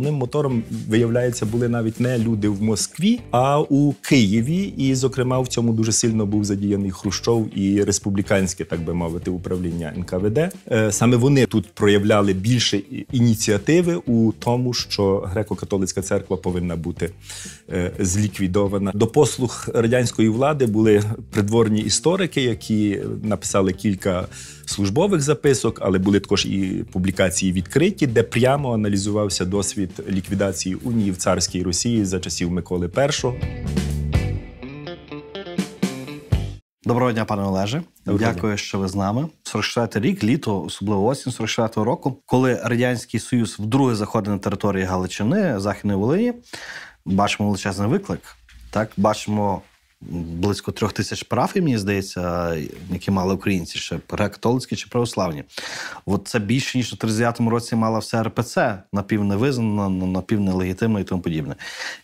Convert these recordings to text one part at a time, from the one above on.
головним мотором виявляється були навіть не люди в Москві, а у Києві. І, зокрема, в цьому дуже сильно був задіяний Хрущов і республіканське, так би мовити, управління НКВД. Е, саме вони тут проявляли більше ініціативи у тому, що греко-католицька церква повинна бути е, зліквідована. До послуг радянської влади були придворні історики, які написали кілька службових записок, але були також і публікації відкриті, де прямо аналізувався досвід ліквідації унії в царській Росії за часів Миколи І. Доброго дня, пане Олеже. Доброго Дякую, дня. що ви з нами. 44-й рік, літо, особливо осінь 44 року, коли радянський союз вдруге заходить на території Галичини Західної Волині. Бачимо величезний виклик. Так бачимо близько трьох тисяч прав, і мені здається, які мали українці ще греко-католицькі чи православні. От це більше ніж у 39-му році мала все РПЦ напівневизнана, напівнелегітимна і тому подібне.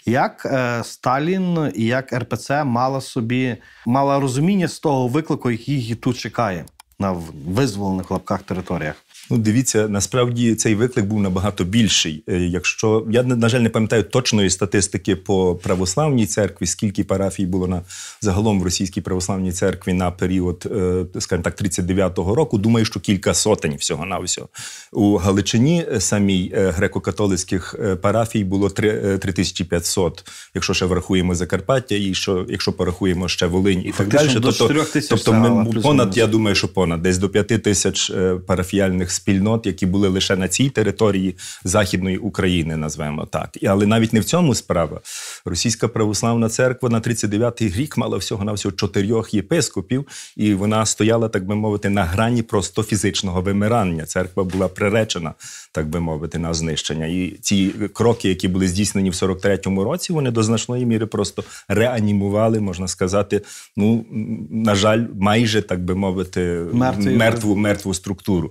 Як е, Сталін і як РПЦ мала собі мала розуміння з того виклику, який її тут чекає на визволених лапках територіях? Ну, дивіться, насправді цей виклик був набагато більший. Е, якщо я на жаль не пам'ятаю точної статистики по православній церкві, скільки парафій було на загалом в російській православній церкві на період, е, скажімо так, 39-го року. Думаю, що кілька сотень всього на всього у Галичині е, самій греко-католицьких парафій було 3500, Якщо ще врахуємо Закарпаття, і що якщо порахуємо ще Волинь і Фактично, так далі, то тобто, тобто ми понад, я думаю, що понад десь до 5 тисяч парафіяльних спільнот, які були лише на цій території Західної України, назвемо так. І Але навіть не в цьому справа. Російська православна церква на 39-й рік мала всього на всього чотирьох єпископів, і вона стояла, так би мовити, на грані просто фізичного вимирання. Церква була приречена, так би мовити, на знищення. І ці кроки, які були здійснені в 43-му році, вони до значної міри просто реанімували, можна сказати, ну на жаль, майже так би мовити, мертву мертву структуру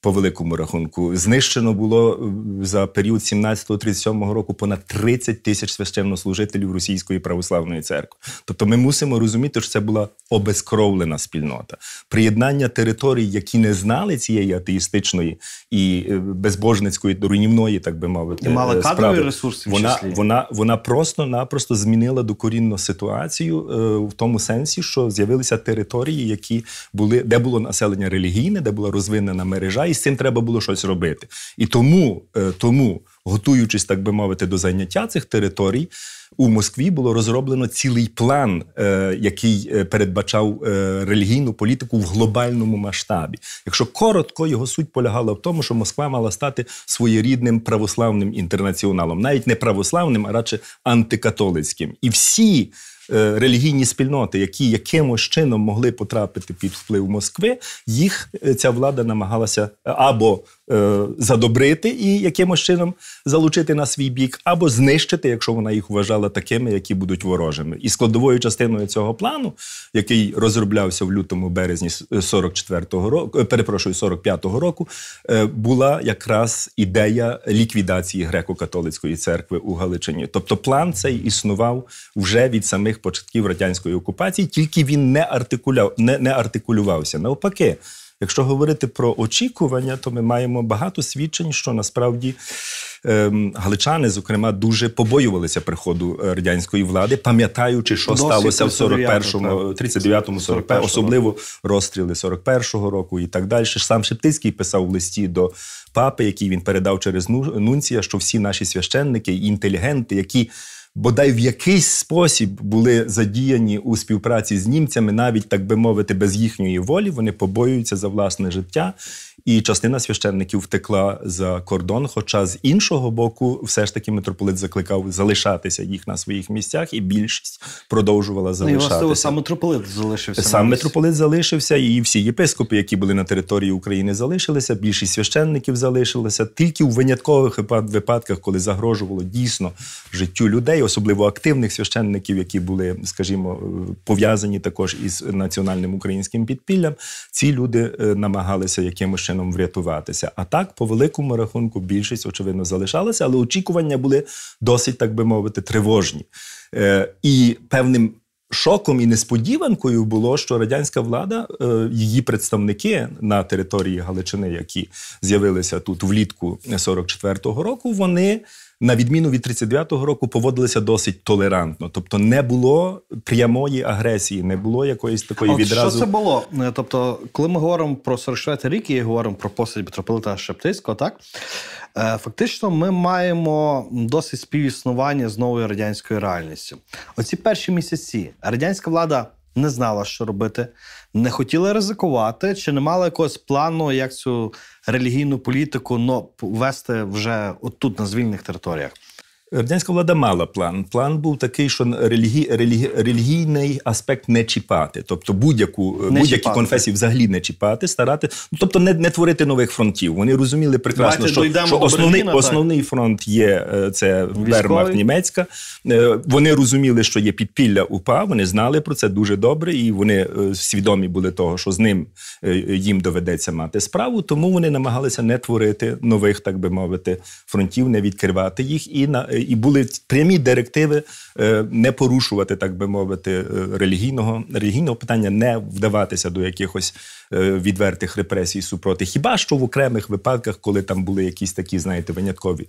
по великому рахунку. Знищено було е, за період 17-37 року понад 30 тисяч священнослужителів Російської православної церкви. Тобто, ми мусимо розуміти, що це була обезкровлена спільнота. Приєднання територій, які не знали цієї атеїстичної і е, безбожницької руйнівної, так би мовити, і мала е, кадрові ресурси. В вона числі. вона вона просто-напросто змінила докорінно ситуацію в тому сенсі, що з'явилися території, які були де було населення релігійне, де була розвинена мережа і з цим треба було щось робити. І тому, е, тому, готуючись, так би мовити, до зайняття цих територій. У Москві було розроблено цілий план, е, який е, передбачав релігійну політику в глобальному масштабі. Якщо коротко, його суть полягала в тому, що Москва мала стати своєрідним православним інтернаціоналом, навіть не православним, а радше антикатолицьким. І всі Е, релігійні спільноти, які якимось чином могли потрапити під вплив Москви, їх е, ця влада намагалася е, або Е, задобрити і якимось чином залучити на свій бік, або знищити, якщо вона їх вважала такими, які будуть ворожими. І складовою частиною цього плану, який розроблявся в лютому березні 44-го е, е, року, перепрошую, 45-го року, була якраз ідея ліквідації греко-католицької церкви у Галичині. Тобто, план цей існував вже від самих початків радянської окупації, тільки він не артикуляв, не, не артикулювався навпаки. Якщо говорити про очікування, то ми маємо багато свідчень, що насправді ем, галичани, зокрема, дуже побоювалися приходу е, радянської влади, пам'ятаючи, що Досі сталося в 41-му, 39-му, 41-му, особливо розстріли 41-го року і так далі. Сам Шептицький писав в листі до папи, який він передав через Нунція, що всі наші священники і інтелігенти, які бодай в якийсь спосіб були задіяні у співпраці з німцями, навіть так би мовити, без їхньої волі, вони побоюються за власне життя і частина священників втекла за кордон. Хоча з іншого боку, все ж таки, митрополит закликав залишатися їх на своїх місцях, і більшість продовжувала залишатися. Ну, і Сам митрополит залишився. Сам митрополит залишився, і всі єпископи, які були на території України, залишилися. Більшість священників залишилися тільки у виняткових випадках, коли загрожувало дійсно життю людей, особливо активних священників, які були, скажімо, е, пов'язані також із національним українським підпіллям. Ці люди е, намагалися якимось чином врятуватися. А так, по великому рахунку, більшість, очевидно, залишалася, але очікування були досить, так би мовити, тривожні. Е, І певним шоком і несподіванкою було, що радянська влада, е, її представники на території Галичини, які з'явилися тут влітку 44-го року, вони на відміну від 39-го року, поводилися досить толерантно, тобто не було прямої агресії, не було якоїсь такої а от відразу. Що це було? Е, тобто, коли ми говоримо про 44-й рік і говоримо про постать Петрополита Шептицького, так е, фактично ми маємо досить співіснування з новою радянською реальністю. Оці перші місяці радянська влада не знала, що робити, не хотіла ризикувати, чи не мала якогось плану, як цю релігійну політику ну, вести вже отут на звільних територіях. Радянська влада мала план. План був такий, що релігій релігі, релігійний аспект не чіпати, тобто будь-яку не будь-які чіпати. конфесії взагалі не чіпати, старати, ну тобто не не творити нових фронтів. Вони розуміли прекрасно, Давайте, що що основний Берліна, основний фронт є е, це Вермах Німецька. Е, вони розуміли, що є підпілля УПА. Вони знали про це дуже добре, і вони е, свідомі були того, що з ним їм доведеться мати справу. Тому вони намагалися не творити нових, так би мовити, фронтів, не відкривати їх і на і були прямі директиви е, не порушувати, так би мовити, е, релігійного релігійного питання, не вдаватися до якихось е, відвертих репресій супроти. Хіба що в окремих випадках, коли там були якісь такі, знаєте, виняткові.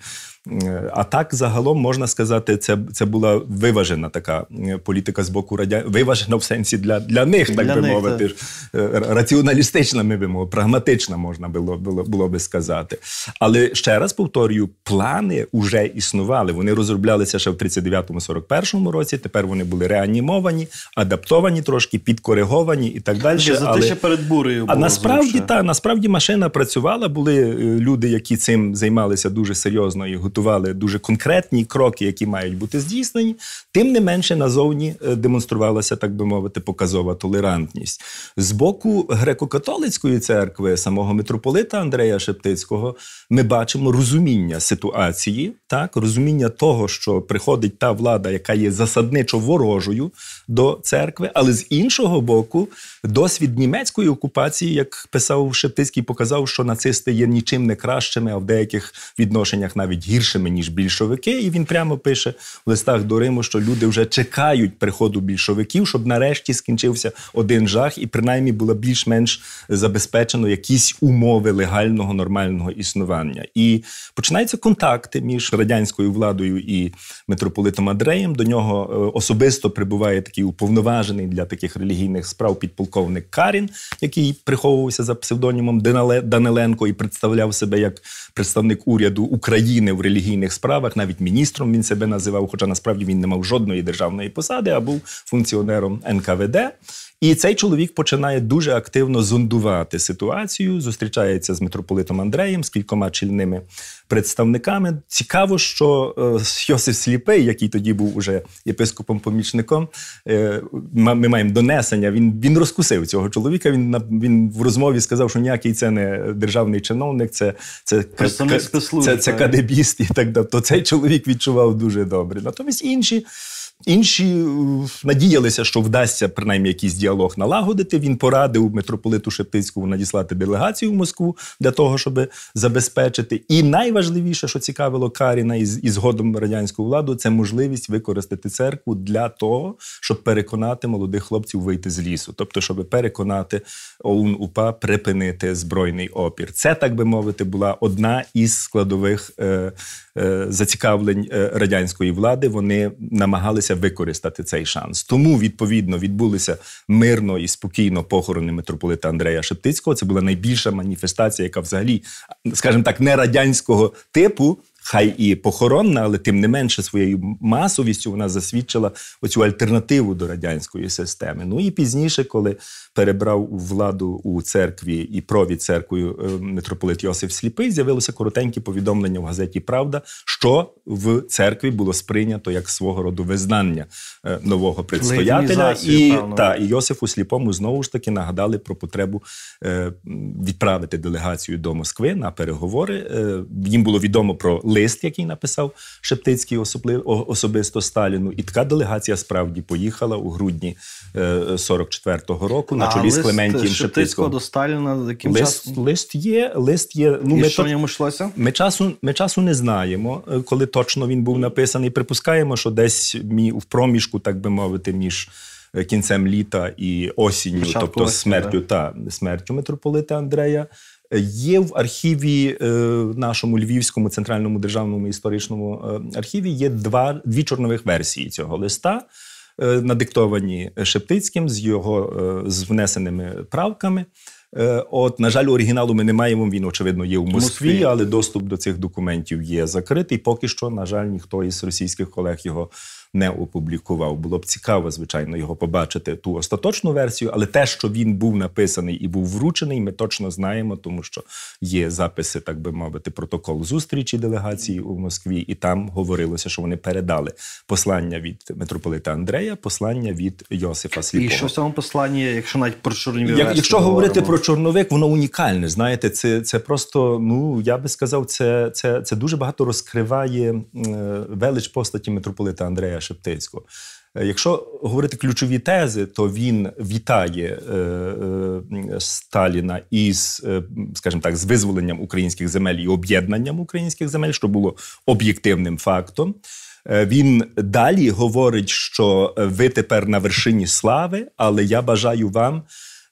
А так загалом можна сказати, це це була виважена така політика з боку радя... виважена в сенсі для для них, так для би них, мовити, так. раціоналістична, ми би мовили, прагматична можна було, було було би сказати. Але ще раз повторюю, плани вже існували. Вони розроблялися ще в 39-41 році. Тепер вони були реанімовані, адаптовані трошки, підкориговані і так далі. Ще, те ще перед бурею А насправді та насправді машина працювала. Були е, люди, які цим займалися дуже серйозно і готували дуже конкретні кроки, які мають бути здійснені. Тим не менше, назовні е, демонструвалася, так би мовити, показова толерантність з боку греко-католицької церкви, самого митрополита Андрея Шептицького, ми бачимо розуміння ситуації, так розуміння після того, що приходить та влада, яка є засадничо ворожою до церкви, але з іншого боку, Досвід німецької окупації, як писав Шептицький, показав, що нацисти є нічим не кращими, а в деяких відношеннях навіть гіршими ніж більшовики. І він прямо пише в листах до Риму, що люди вже чекають приходу більшовиків, щоб нарешті скінчився один жах, і принаймні було більш-менш забезпечено якісь умови легального нормального існування. І починаються контакти між радянською владою і митрополитом Андреєм. До нього е, особисто прибуває такий уповноважений для таких релігійних справ підполковник полковник Карін, який приховувався за псевдонімом Даниленко і представляв себе як представник уряду України в релігійних справах, навіть міністром він себе називав, хоча насправді він не мав жодної державної посади, а був функціонером НКВД. І цей чоловік починає дуже активно зондувати ситуацію, зустрічається з митрополитом Андреєм, з кількома чільними представниками. Цікаво, що е, Йосиф Сліпий, який тоді був уже єпископом-помічником, е, ми маємо донесення. Він він розкусив цього чоловіка. Він він в розмові сказав, що ніякий це не державний чиновник, це це, це, це, це кадебіст і так далі. То цей чоловік відчував дуже добре. Натомість інші. Інші е, надіялися, що вдасться принаймні якийсь діалог налагодити. Він порадив митрополиту Шептицькому надіслати делегацію в Москву для того, щоб забезпечити. І найважливіше, що цікавило Каріна із і згодом радянську владу, це можливість використати церкву для того, щоб переконати молодих хлопців вийти з лісу, тобто, щоб переконати ОУН УПА припинити збройний опір. Це так би мовити була одна із складових. Е- Е, зацікавлень е, радянської влади вони намагалися використати цей шанс. Тому відповідно відбулися мирно і спокійно похорони митрополита Андрея Шептицького. Це була найбільша маніфестація, яка взагалі, скажімо так, не радянського типу хай і похоронна, але тим не менше своєю масовістю вона засвідчила оцю альтернативу до радянської системи. Ну і пізніше, коли перебрав владу у церкві і провід церквою е, митрополит Йосиф Сліпий, з'явилося коротеньке повідомлення в газеті Правда, що в церкві було сприйнято як свого роду визнання е, нового предстоятеля, і та і Йосифу Сліпому знову ж таки нагадали про потребу е, відправити делегацію до Москви на переговори. Їм було відомо про лист, який написав Шептицький особисто Сталіну, і така делегація справді поїхала у грудні 44-го е, року на чолі а, з Клементієм Шептицького до Сталіна. За яким лист, часом? лист є, лист є. Ну і ми що в ньому йшлося? Ми часу, ми часу не знаємо, е, коли точно він був написаний. Припускаємо, що десь в проміжку, так би мовити, між. Е, кінцем літа і осінню, Початку тобто осінь, смертю та смертю митрополита Андрея Є в архіві е, нашому Львівському центральному державному історичному е, архіві є два дві чорнових версії цього листа, е, надиктовані Шептицьким з його з внесеними правками. От, на жаль, оригіналу ми не маємо. Він очевидно є в Москві, Москві, але доступ до цих документів є закритий. Поки що, на жаль, ніхто із російських колег його не опублікував. Було б цікаво, звичайно, його побачити ту остаточну версію, але те, що він був написаний і був вручений, ми точно знаємо, тому що є записи, так би мовити, протокол зустрічі делегації у Москві, і там говорилося, що вони передали послання від митрополита Андрея, послання від Йосифа Сліпова. І що в цьому посланні, якщо навіть про Чорновик? Як, якщо говоримо. говорити про Чорновик, воно унікальне. Знаєте, це це просто ну я би сказав, це це, це дуже багато розкриває е, велич постаті митрополита Андрея. Шептицького. Е, якщо говорити ключові тези, то він вітає е, е, Сталіна із, скажімо так, з визволенням українських земель і об'єднанням українських земель, що було об'єктивним фактом. Він далі говорить, що ви тепер на вершині слави, але я бажаю вам.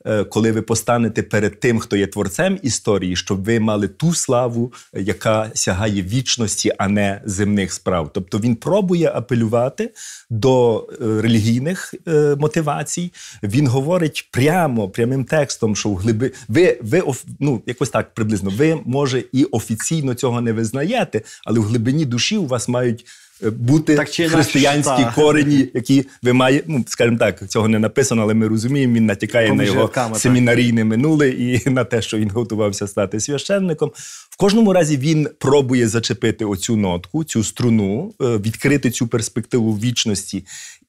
Е, коли ви постанете перед тим, хто є творцем історії, щоб ви мали ту славу, е, яка сягає вічності, а не земних справ. Тобто він пробує апелювати до е, релігійних мотивацій. Він говорить прямо прямим текстом, що в глиби ви ви ну, якось так приблизно. Ви може і офіційно цього не визнаєте, але в глибині душі у вас мають. Е, бути так чи християнські та. корені, які ви маєте, ну скажімо так, цього не написано, але ми розуміємо. Він натякає на його руками, семінарійне так. минуле і на те, що він готувався стати священником. В кожному разі він пробує зачепити оцю нотку, цю струну, е, відкрити цю перспективу вічності.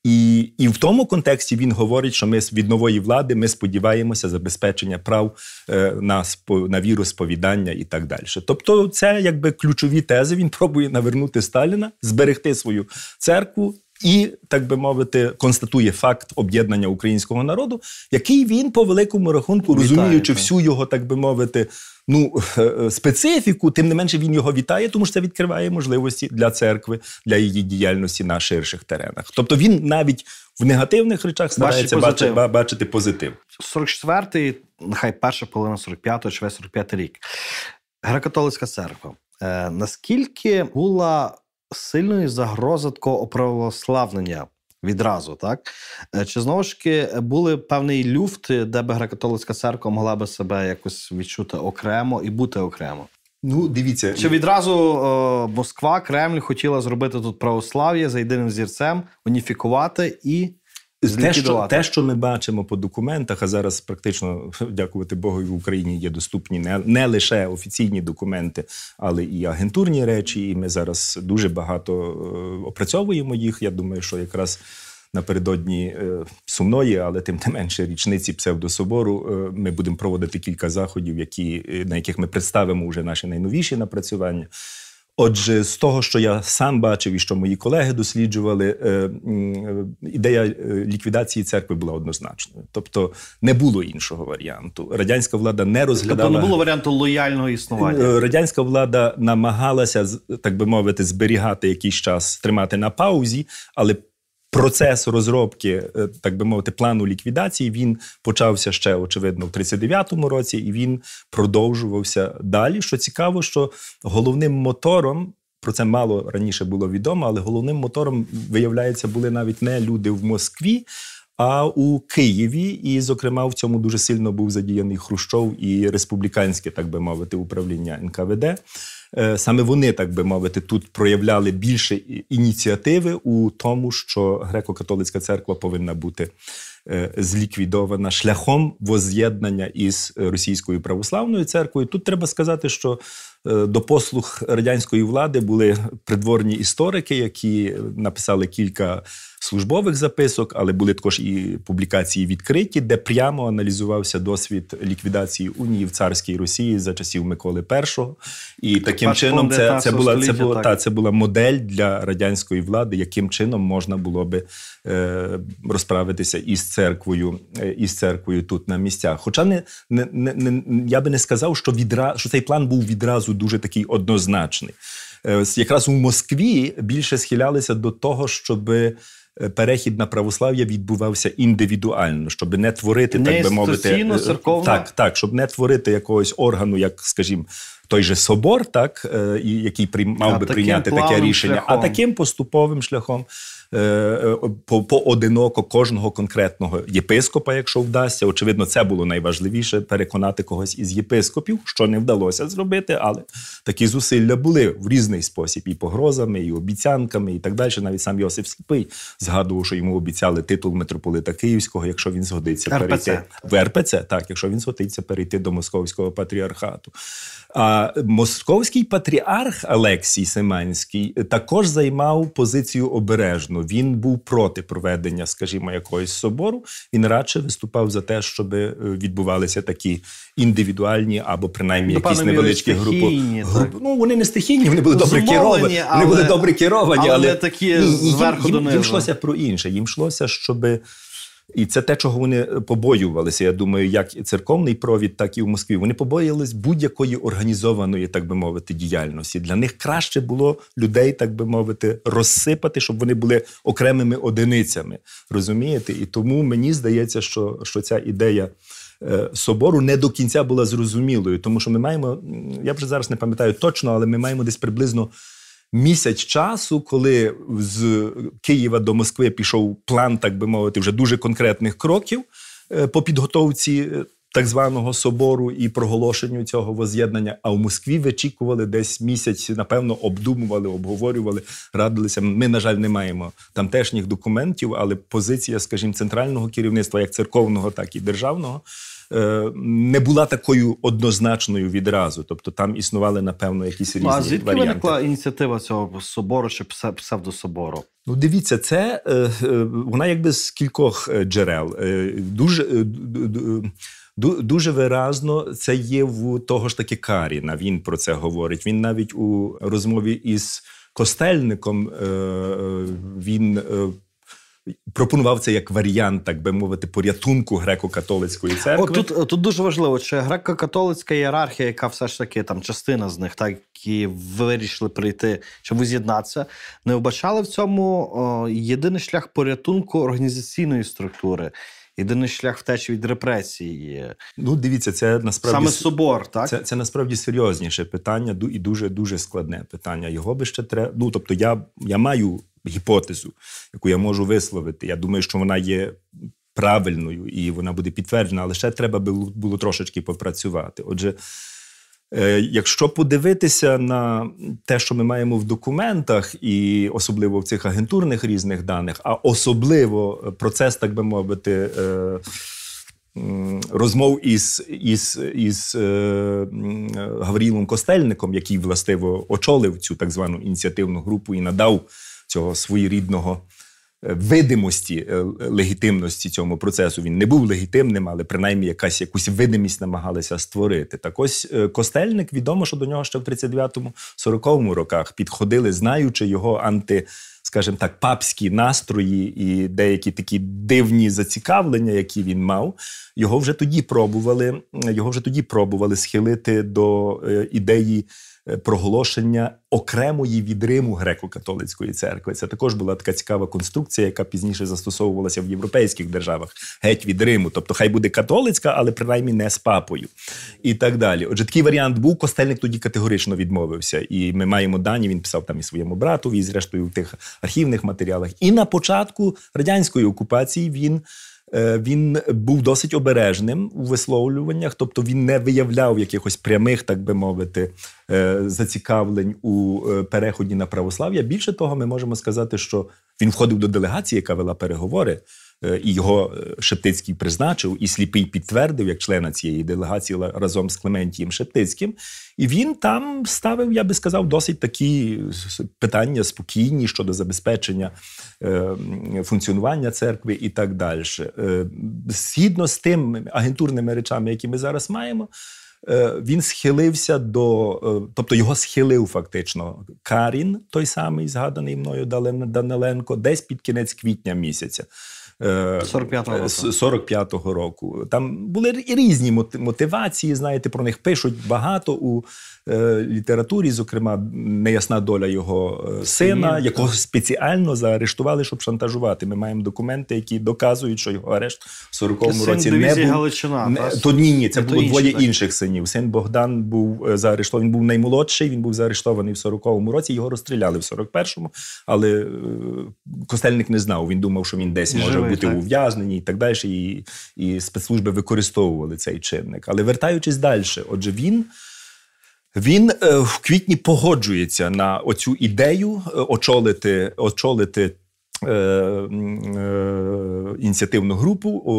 І і в тому контексті він говорить, що ми від нової влади ми сподіваємося забезпечення прав е, на спо на віросповідання і так далі. Тобто, це якби ключові тези. Він пробує навернути Сталіна, зберегти зберегти свою церкву. І, так би мовити, констатує факт об'єднання українського народу, який він по великому рахунку, розуміючи всю його, так би мовити, ну е, е, специфіку, тим не менше він його вітає, тому що це відкриває можливості для церкви, для її діяльності на ширших теренах. Тобто він навіть в негативних речах старається позитив. бачити, позитив. 44-й, нехай перша половина 45-го чи 45-й рік. Греко-католицька церква. Е, наскільки була сильної загрози такого оправославлення відразу, так? Е, чи знову ж таки е, були певні люфти, де би греко-католицька церква могла би себе якось відчути окремо і бути окремо? Ну, дивіться, чи відразу о, е, Москва, Кремль хотіла зробити тут православ'я за єдиним зірцем, уніфікувати і те що, те, що ми бачимо по документах, а зараз практично, дякувати Богу, в Україні є доступні не, не лише офіційні документи, але і агентурні речі. І ми зараз дуже багато е, опрацьовуємо їх. Я думаю, що якраз. Напередодні е, сумної, але тим не менше річниці псевдособору. Е, ми будемо проводити кілька заходів, які на яких ми представимо вже наші найновіші напрацювання. Отже, з того, що я сам бачив і що мої колеги досліджували, е, е, ідея е, ліквідації церкви була однозначною. Тобто не було іншого варіанту. Радянська влада не розглядала. Тобто не було варіанту лояльного існування. Радянська влада намагалася, так би мовити, зберігати якийсь час, тримати на паузі, але Процес розробки, е, так би мовити, плану ліквідації він почався ще очевидно в 39-му році, і він продовжувався далі. Що цікаво, що головним мотором про це мало раніше було відомо, але головним мотором виявляється були навіть не люди в Москві. А у Києві, і, зокрема, в цьому дуже сильно був задіяний Хрущов і республіканське, так би мовити, управління НКВД. Е, саме вони, так би мовити, тут проявляли більше ініціативи у тому, що греко-католицька церква повинна бути е, зліквідована шляхом воз'єднання із російською православною церквою. Тут треба сказати, що е, до послуг радянської влади були придворні історики, які написали кілька службових записок, але були також і публікації відкриті, де прямо аналізувався досвід ліквідації унії в царській Росії за часів Миколи І. І таким Паш чином це це була це була та це була модель для радянської влади, яким чином можна було би е, розправитися із церквою, е, із церквою тут на місцях. Хоча не не, не, я би не сказав, що відра, що цей план був відразу дуже такий однозначний. Е, якраз у Москві більше схилялися до того, щоби. Е, перехід на православ'я відбувався індивідуально, щоб не творити, не так би мовити, е, церковна. так, так, щоб не творити якогось органу, як, скажімо, той же собор, так е, який приймав би прийняти таке рішення, шляхом. а таким поступовим шляхом е, е, поодиноко кожного конкретного єпископа, якщо вдасться, очевидно, це було найважливіше переконати когось із єпископів, що не вдалося зробити, але такі зусилля були в різний спосіб, і погрозами, і обіцянками, і так далі. Навіть сам Йосиф Сліпий згадував, що йому обіцяли титул митрополита Київського, якщо він згодиться РПЦ. перейти в РПЦ, так якщо він згодиться перейти до московського патріархату. А московський патріарх Алексій Семенський також займав позицію обережно. Він був проти проведення, скажімо, якогось собору. Він радше виступав за те, щоб е, відбувалися такі індивідуальні або принаймні ну, якісь невеличкі групи. Груп... Ну вони не стихійні, вони були добре керовані. Але... Вони були добре керовані, але, але... такі зверху їм, донизу. Їм йшлося про інше. Їм йшлося, щоби. І це те, чого вони побоювалися. Я думаю, як і церковний провід, так і в Москві. Вони побоялись будь-якої організованої, так би мовити, діяльності. Для них краще було людей, так би мовити, розсипати, щоб вони були окремими одиницями. Розумієте? І тому мені здається, що, що ця ідея. Е, собору не до кінця була зрозумілою, тому що ми маємо. Я вже зараз не пам'ятаю точно, але ми маємо десь приблизно місяць часу, коли з Києва до Москви пішов план, так би мовити, вже дуже конкретних кроків е, по підготовці е, так званого собору і проголошенню цього воз'єднання. А в Москві вичікували десь місяць, напевно, обдумували, обговорювали, радилися. Ми, на жаль, не маємо тамтешніх документів, але позиція, скажімо, центрального керівництва, як церковного, так і державного. Е, не була такою однозначною відразу, тобто там існували напевно якісь ну, різні А звідки варіанти. виникла ініціатива цього собору чи псевдособору? Ну, дивіться, це е, е, вона якби з кількох джерел. Дуже дуже виразно це є в того ж таки Каріна. Він про це говорить. Він навіть у розмові із костельником е, е, він. Е, пропонував це як варіант, так би мовити, порятунку греко-католицької церкви. О, тут тут дуже важливо, чи греко-католицька ієрархія, яка все ж таки там частина з них, так які вирішили прийти, щоб з'єднатися, не вбачали в цьому о, єдиний шлях порятунку організаційної структури, єдиний шлях втечі від репресії. Ну, дивіться, це насправді саме собор. Так це це насправді серйозніше питання, і дуже дуже складне питання. Його би ще треба. Ну тобто, я, я маю гіпотезу, яку я можу висловити. Я думаю, що вона є. Правильною і вона буде підтверджена, але ще треба було трошечки попрацювати. Отже, Е, якщо подивитися на те, що ми маємо в документах, і особливо в цих агентурних різних даних, а особливо е, процес, так би мовити, е, розмов із із, із Гаврілом Костельником, який властиво очолив цю так звану ініціативну групу і надав цього своєрідного. Е, видимості е, легітимності цьому процесу. Він не був легітимним, але принаймні якась якусь видимість намагалися створити. Так ось е, Костельник відомо, що до нього ще в 39-40 роках підходили, знаючи його анти скажімо так, папські настрої і деякі такі дивні зацікавлення, які він мав, його вже тоді пробували. Його вже тоді пробували схилити до е, ідеї. Е, проголошення окремої від Риму греко-католицької церкви це також була така цікава конструкція, яка пізніше застосовувалася в європейських державах геть від Риму. Тобто, хай буде католицька, але принаймні не з папою, і так далі. Отже, такий варіант був. Костельник тоді категорично відмовився, і ми маємо дані. Він писав там і своєму брату, і зрештою в тих архівних матеріалах. І на початку радянської окупації він Е, він був досить обережним у висловлюваннях, тобто він не виявляв якихось прямих, так би мовити, е, зацікавлень у е, переході на православ'я. Більше того, ми можемо сказати, що він входив до делегації, яка вела переговори. Е, і його е, Шептицький призначив, і сліпий підтвердив як члена цієї делегації разом з Клементієм Шептицьким. І він там ставив, я би сказав, досить такі питання спокійні щодо забезпечення е, функціонування церкви і так далі. Згідно з тим агентурними речами, які ми зараз маємо. Він схилився до, тобто його схилив фактично Карін, той самий згаданий мною Даниленко, десь під кінець квітня місяця. 45-го е, року. 45-го року. Там були різні мотивації. Знаєте, про них пишуть багато у Е, літературі, зокрема, неясна доля його е, сина, якого спеціально заарештували, щоб шантажувати. Ми маємо документи, які доказують, що його арешт в 40-му році не був. Галичина, не, то ні, ні, це було двоє так. інших синів. Син Богдан був е, заарештований. Він був наймолодший. Він був заарештований в 40-му році. Його розстріляли в 41-му, але Костельник не знав. Він думав, що він десь може бути ув'язнений і так далі. І, і спецслужби використовували цей чинник. Але вертаючись далі, отже, він. Він е, в квітні погоджується на оцю ідею е, очолити очолити Е, е, ініціативну групу,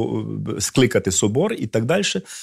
скликати собор і так далі.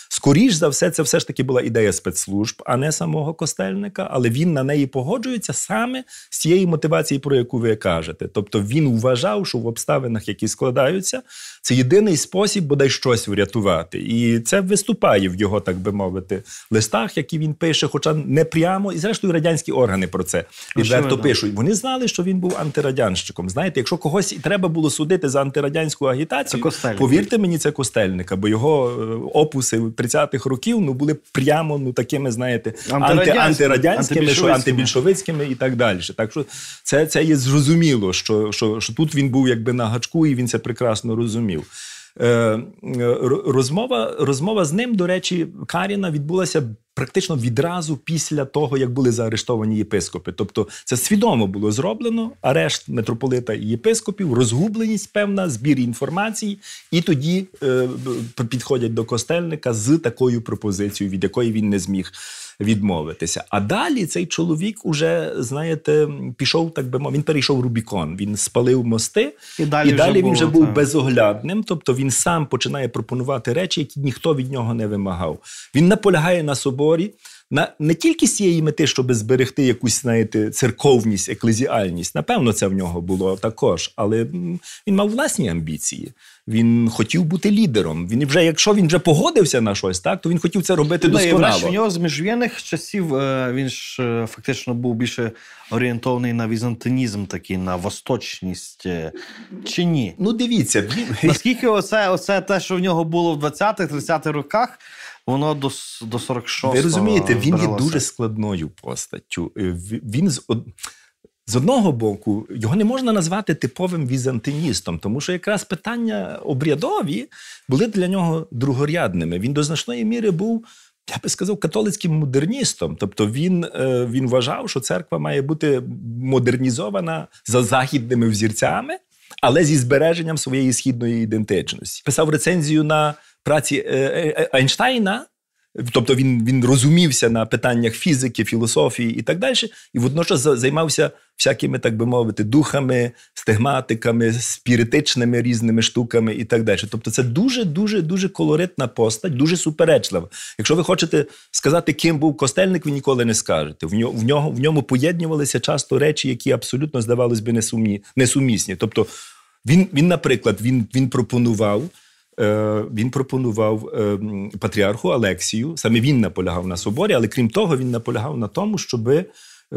Скоріш за все, це все ж таки була ідея спецслужб, а не самого костельника. Але він на неї погоджується саме з цієї мотивації, про яку ви кажете. Тобто він вважав, що в обставинах, які складаються, це єдиний спосіб бодай щось врятувати. І це виступає в його, так би мовити, листах, які він пише, хоча не прямо. І зрештою радянські органи про це відверто пишуть. Вони знали, що він був антирадянщиком. Знаєте, якщо когось і треба було судити за антирадянську агітацію, Костельник. повірте мені, це Костельника, бо його е, опуси 30-х років ну були прямо ну такими, знаєте, анти, антирадянськими, що антибільшовицькими і так далі. Так що це це є зрозуміло, що, що, що тут він був якби на гачку, і він це прекрасно розумів. Е, е, розмова розмова з ним, до речі, Каріна відбулася практично відразу після того, як були заарештовані єпископи. Тобто, це свідомо було зроблено. Арешт митрополита і єпископів, розгубленість певна, збір інформації, і тоді е, підходять до костельника з такою пропозицією, від якої він не зміг відмовитися. А далі цей чоловік уже, знаєте, пішов, так би мовити, він перейшов Рубікон, він спалив мости, і далі, і далі він вже був так. безоглядним. Тобто він сам починає пропонувати речі, які ніхто від нього не вимагав. Він наполягає на соборі. На не тільки з цієї мети, щоб зберегти якусь, знаєте, церковність, еклезіальність, напевно, це в нього було також, але він мав власні амбіції. Він хотів бути лідером. Він вже, якщо він вже погодився на щось, так то він хотів це робити ну, досконало. Ну, в нього з міжвєнних часів е, він ж е, фактично був більше орієнтований на візантинізм, такий на восточність е, чи ні? Ну дивіться, наскільки оце, оце те, що в нього було в 20-30-х роках. Воно до до 46-го Ви розумієте, він збиралося. є дуже складною постаттю. Він з з одного боку, його не можна назвати типовим візантиністом, тому що якраз питання обрядові були для нього другорядними. Він до значної міри був, я би сказав, католицьким модерністом. Тобто він е, він вважав, що церква має бути модернізована за західними взірцями, але зі збереженням своєї східної ідентичності. Писав рецензію на праці е, е, Ейнштейна, тобто він він розумівся на питаннях фізики, філософії і так далі, і водночас займався всякими, так би мовити, духами, стигматиками, спіритичними різними штуками і так далі. Тобто, це дуже дуже дуже колоритна постать, дуже суперечлива. Якщо ви хочете сказати, ким був костельник, ви ніколи не скажете. В нього в нього в ньому поєднувалися часто речі, які абсолютно здавалось би несумні, несумісні. Тобто він, він, наприклад, він, він пропонував. Е, він пропонував е, патріарху Алексію, саме він наполягав на соборі, але крім того, він наполягав на тому, щоби Е,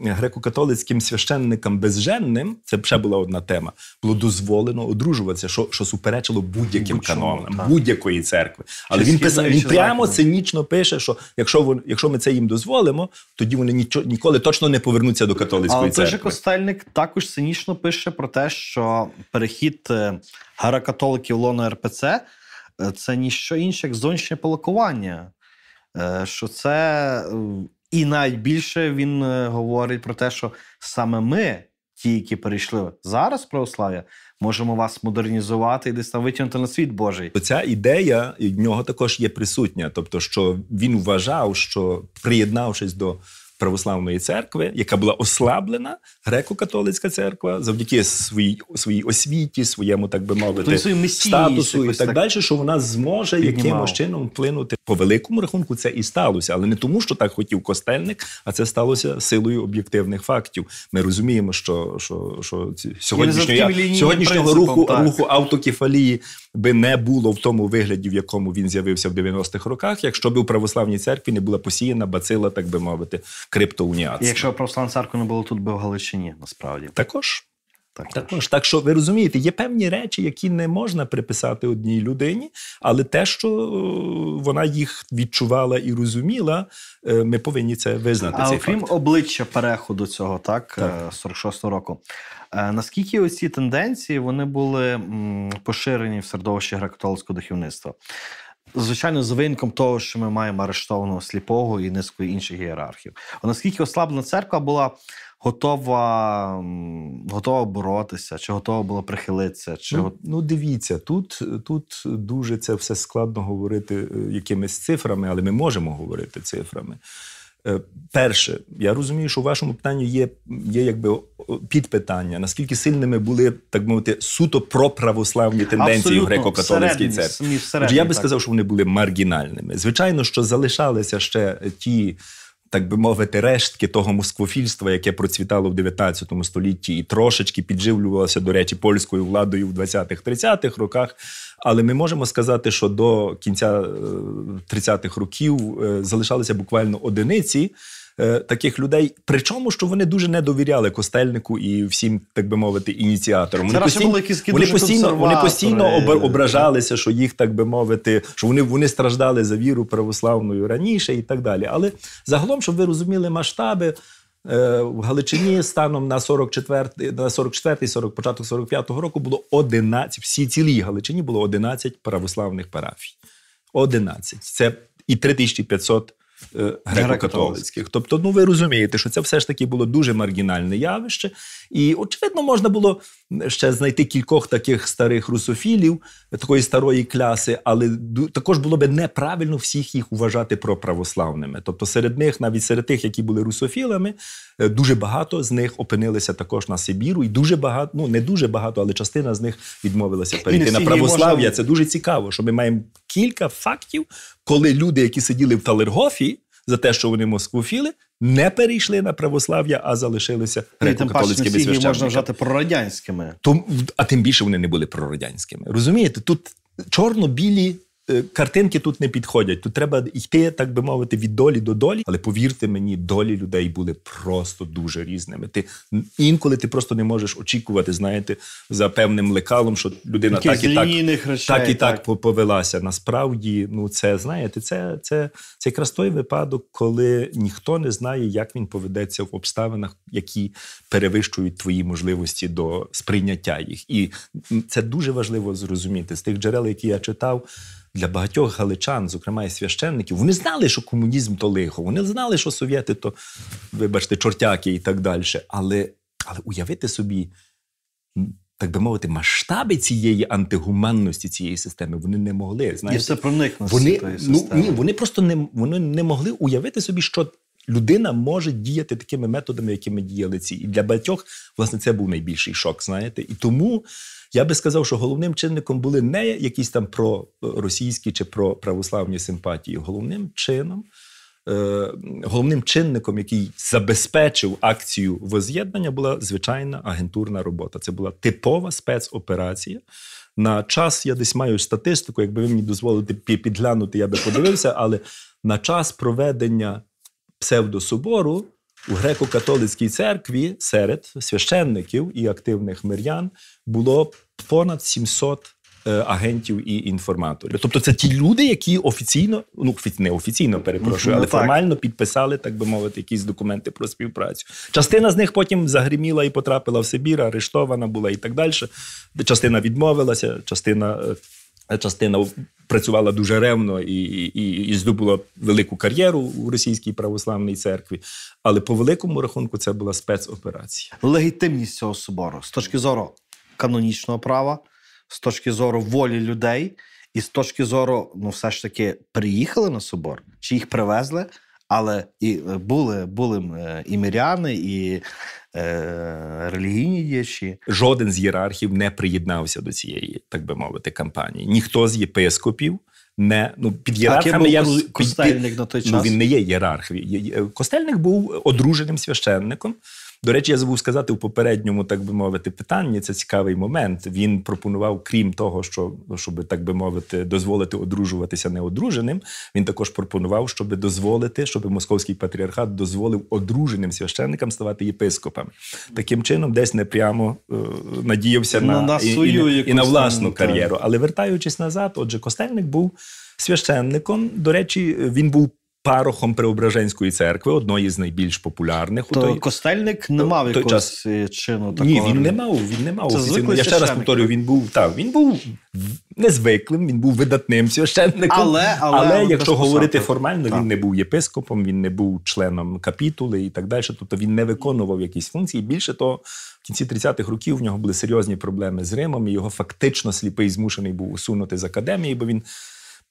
греко-католицьким священникам безженним, це ще була одна тема, було дозволено одружуватися, що що суперечило будь-яким канонам будь-якої церкви. Але чи він писав він прямо цинічно пише, що якщо вони, якщо ми це їм дозволимо, тоді вони ніч, ніколи точно не повернуться до католицької Але церкви. Але Костельник також цинічно пише про те, що перехід е, гара-католиків лоно РПЦ е, це ніщо інше, як зонячне полокування, Що це і навіть більше він е, говорить про те, що саме ми, ті, які перейшли зараз православ'я, можемо вас модернізувати і десь там витягнути на світ Божий. Ця ідея в нього також є присутня, тобто, що він вважав, що приєднавшись до православної церкви, яка була ослаблена, греко-католицька церква, завдяки своїй своїй освіті, своєму так би мовити, тобто, статусу і так, так далі, що вона зможе піднімав. якимось чином вплинути по великому рахунку. Це і сталося, але не тому, що так хотів костельник, а це сталося силою об'єктивних фактів. Ми розуміємо, що що, що сьогоднішнього сьогоднішнього руху та. руху автокефалії би не було в тому вигляді, в якому він з'явився в 90-х роках, якщо б у православній церкві не була посіяна бацила, так би мовити, криптоуніація. Якщо православна церква не було тут би в Галичині, насправді також так, Також так, що ви розумієте, є певні речі, які не можна приписати одній людині, але те, що е, вона їх відчувала і розуміла, е, ми повинні це визнати. А цей окрім факт. обличчя переходу цього, так, е, так. 46-го року. Наскільки оці тенденції вони були поширені в середовищі греко-католицького духовництва? Звичайно, з винком того, що ми маємо арештованого сліпого і низку інших ієрархів. А наскільки ослаблена церква була готова готова боротися, чи готова була прихилитися? Чи ну, ну дивіться, тут тут дуже це все складно говорити е, якимись цифрами, але ми можемо говорити цифрами. Е, перше, я розумію, що у вашому питанні є є якби підпитання, наскільки сильними були так мовити суто проправославні тенденції в греко-католицькій церкві. Я би так. сказав, що вони були маргінальними. Звичайно, що залишалися ще ті так би мовити, рештки того москвофільства, яке процвітало в 19 столітті, і трошечки підживлювалося, до речі, польською владою в 20-30-х роках. Але ми можемо сказати, що до кінця 30-х е, років е, залишалися буквально одиниці. Е, таких людей, причому що вони дуже не довіряли костельнику і всім, так би мовити, ініціаторам. Вони постійно, вони, постійно вони постійно ображалися, що їх так би мовити, що вони вони страждали за віру православною раніше і так далі. Але загалом, щоб ви розуміли масштаби. Е, в Галичині станом на 44-й, на 44-й, 40, початок 45-го року було 11, Всі цілій Галичині було 11 православних парафій. 11. Це і 3500 Е, греко-католицьких. Тобто, ну ви розумієте, що це все ж таки було дуже маргінальне явище, і очевидно, можна було ще знайти кількох таких старих русофілів, такої старої кляси, але також було би неправильно всіх їх вважати проправославними. Тобто, серед них, навіть серед тих, які були русофілами, е, дуже багато з них опинилися також на Сибіру, і дуже багато, ну не дуже багато, але частина з них відмовилася перейти на православ'я. Можна... Це дуже цікаво, що ми маємо кілька фактів коли люди, які сиділи в Талергофі за те, що вони москвофіли, не перейшли на православ'я, а залишилися ну, греко-католицькими священниками. можна вважати прорадянськими. то а тим більше вони не були прорадянськими. Розумієте, тут чорно-білі Е, картинки тут не підходять. Тут треба йти, так би мовити, від долі до долі. Але повірте мені, долі людей були просто дуже різними. Ти інколи ти просто не можеш очікувати, знаєте, за певним лекалом, що людина так і так речей, так і так, так повелася. Насправді, ну це знаєте, це це, це якраз той випадок, коли ніхто не знає, як він поведеться в обставинах, які перевищують твої можливості до сприйняття їх. І це дуже важливо зрозуміти з тих джерел, які я читав для багатьох галичан, зокрема і священників, вони знали, що комунізм то лихо, вони знали, що совєти то, вибачте, чортяки і так далі. Але, але уявити собі. Так би мовити, масштаби цієї антигуманності цієї системи вони не могли. Знаєте, І це проникнути вони ну, ні, вони просто не вони не могли уявити собі, що людина може діяти такими методами, якими діяли ці. І для багатьох, власне, це був найбільший шок. Знаєте, і тому я би сказав, що головним чинником були не якісь там проросійські чи про православні симпатії. Головним чином, е, головним чинником, який забезпечив акцію воз'єднання, була звичайна агентурна робота. Це була типова спецоперація. На час я десь маю статистику, якби ви мені дозволите підглянути, я би подивився, але на час проведення псевдособору у греко-католицькій церкві серед священників і активних мир'ян було понад 700 е, Агентів і інформаторів, тобто це ті люди, які офіційно, ну не офіційно перепрошую, ну, але ну, формально підписали, так би мовити, якісь документи про співпрацю. Частина з них потім загриміла і потрапила в Сибір, арештована була і так далі. Частина відмовилася, частина е, частина працювала дуже ревно і, і, і здобула велику кар'єру у російській православній церкві. Але по великому рахунку це була спецоперація. Легітимність цього собору з точки зору канонічного права, з точки зору волі людей. І з точки зору, ну все ж таки, приїхали на собор, чи їх привезли, але і е, були були е, і миряни, і е, релігійні діячі. Жоден з єрархів не приєднався до цієї, так би мовити, кампанії. Ніхто з єпископів не ну під єрархами я під, Костельник на той ну, час. Ну, він не є єрарх. Е, костельник був одруженим священником. До речі, я забув сказати у попередньому, так би мовити, питанні. Це цікавий момент. Він пропонував, крім того, що щоб так би мовити, дозволити одружуватися неодруженим. Він також пропонував, щоб дозволити, щоб московський патріархат дозволив одруженим священникам ставати єпископами. Таким чином, десь не непрямо е, надіявся на, на і, і, і на власну кар'єру. Але вертаючись назад, отже, Костельник був священником. До речі, він був. Парохом Преображенської церкви, одної з найбільш популярних То у той Костельник не мав той якогось час. Е, чину такого? Ні, він не мав. Він не мав Це Я ще раз повторюю, він був так. Він був незвиклим, він був видатним священником. Але але, але якщо говорити писати. формально, так. він не був єпископом, він не був членом капітули і так далі. Тобто він не виконував якісь функції. Більше того, в кінці 30-х років в нього були серйозні проблеми з Римом. і Його фактично сліпий змушений був усунути з академії, бо він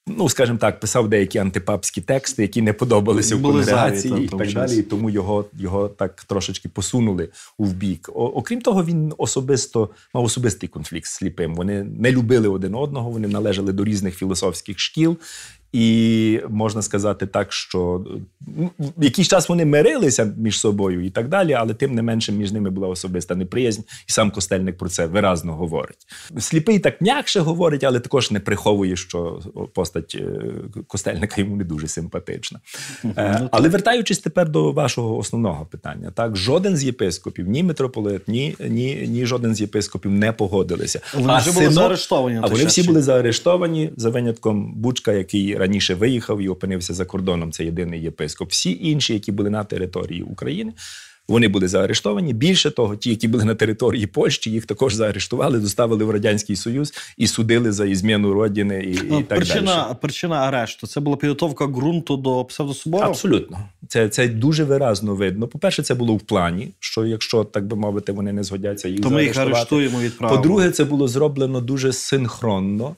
ну скажімо так, писав деякі антипапські тексти, які не подобалися в конгрегації, і так далі. І тому його його так трошечки посунули у бік. Окрім того, він особисто мав особистий конфлікт з сліпим. Вони не любили один одного, вони належали до різних філософських шкіл. І можна сказати так, що ну, якийсь час вони мирилися між собою і так далі, але тим не менше між ними була особиста неприязнь, і сам костельник про це виразно говорить. Сліпий так м'якше говорить, але також не приховує, що постать е, костельника йому не дуже симпатична. Е, ну, але вертаючись тепер до вашого основного питання, так жоден з єпископів, ні митрополит, ні ні, ні жоден з єпископів не погодилися. Вони вже були заарештовані. А вони всі були заарештовані за винятком Бучка, який раніше виїхав і опинився за кордоном. Це єдиний єпископ. Всі інші, які були на території України, вони були заарештовані. Більше того, ті, які були на території Польщі, їх також заарештували, доставили в радянський союз і судили за ізміну родини і, і ну, так причина, далі. Причина арешту це була підготовка ґрунту до псевдособору? Абсолютно, це це дуже виразно видно. По перше, це було в плані. Що якщо так би мовити, вони не згодяться їх то ми їх арештуємо. Відправимо. По-друге, це було зроблено дуже синхронно.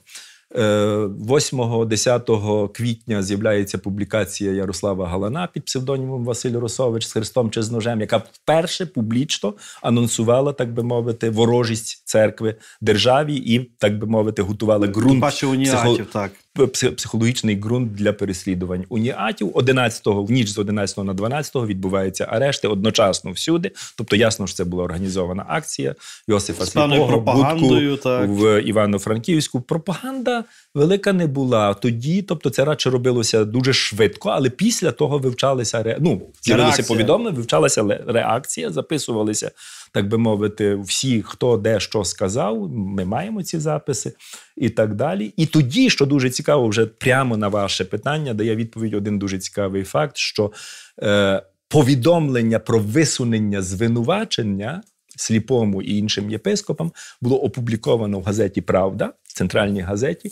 8-10 е, квітня з'являється публікація Ярослава Галана під псевдонімом Василь Росович з Христом чи з ножем, яка вперше публічно анонсувала, так би мовити, ворожість церкви державі і, так би мовити, готувала ґрунт психо... так психологічний ґрунт для переслідувань уніатів. 11-го, в ніч з 11 на 12 відбуваються арешти одночасно всюди. Тобто, ясно, що це була організована акція Йосифа Сліпого, Будку так. в Івано-Франківську. Пропаганда велика не була тоді, тобто це радше робилося дуже швидко, але після того вивчалися ре... ну, з'явилися повідомлення, вивчалася реакція, записувалися, так би мовити, всі, хто де що сказав. Ми маємо ці записи і так далі. І тоді, що дуже цікаво, вже прямо на ваше питання, дає відповідь один дуже цікавий факт, що е, повідомлення про висунення звинувачення. Сліпому і іншим єпископам було опубліковано в газеті Правда, в центральній газеті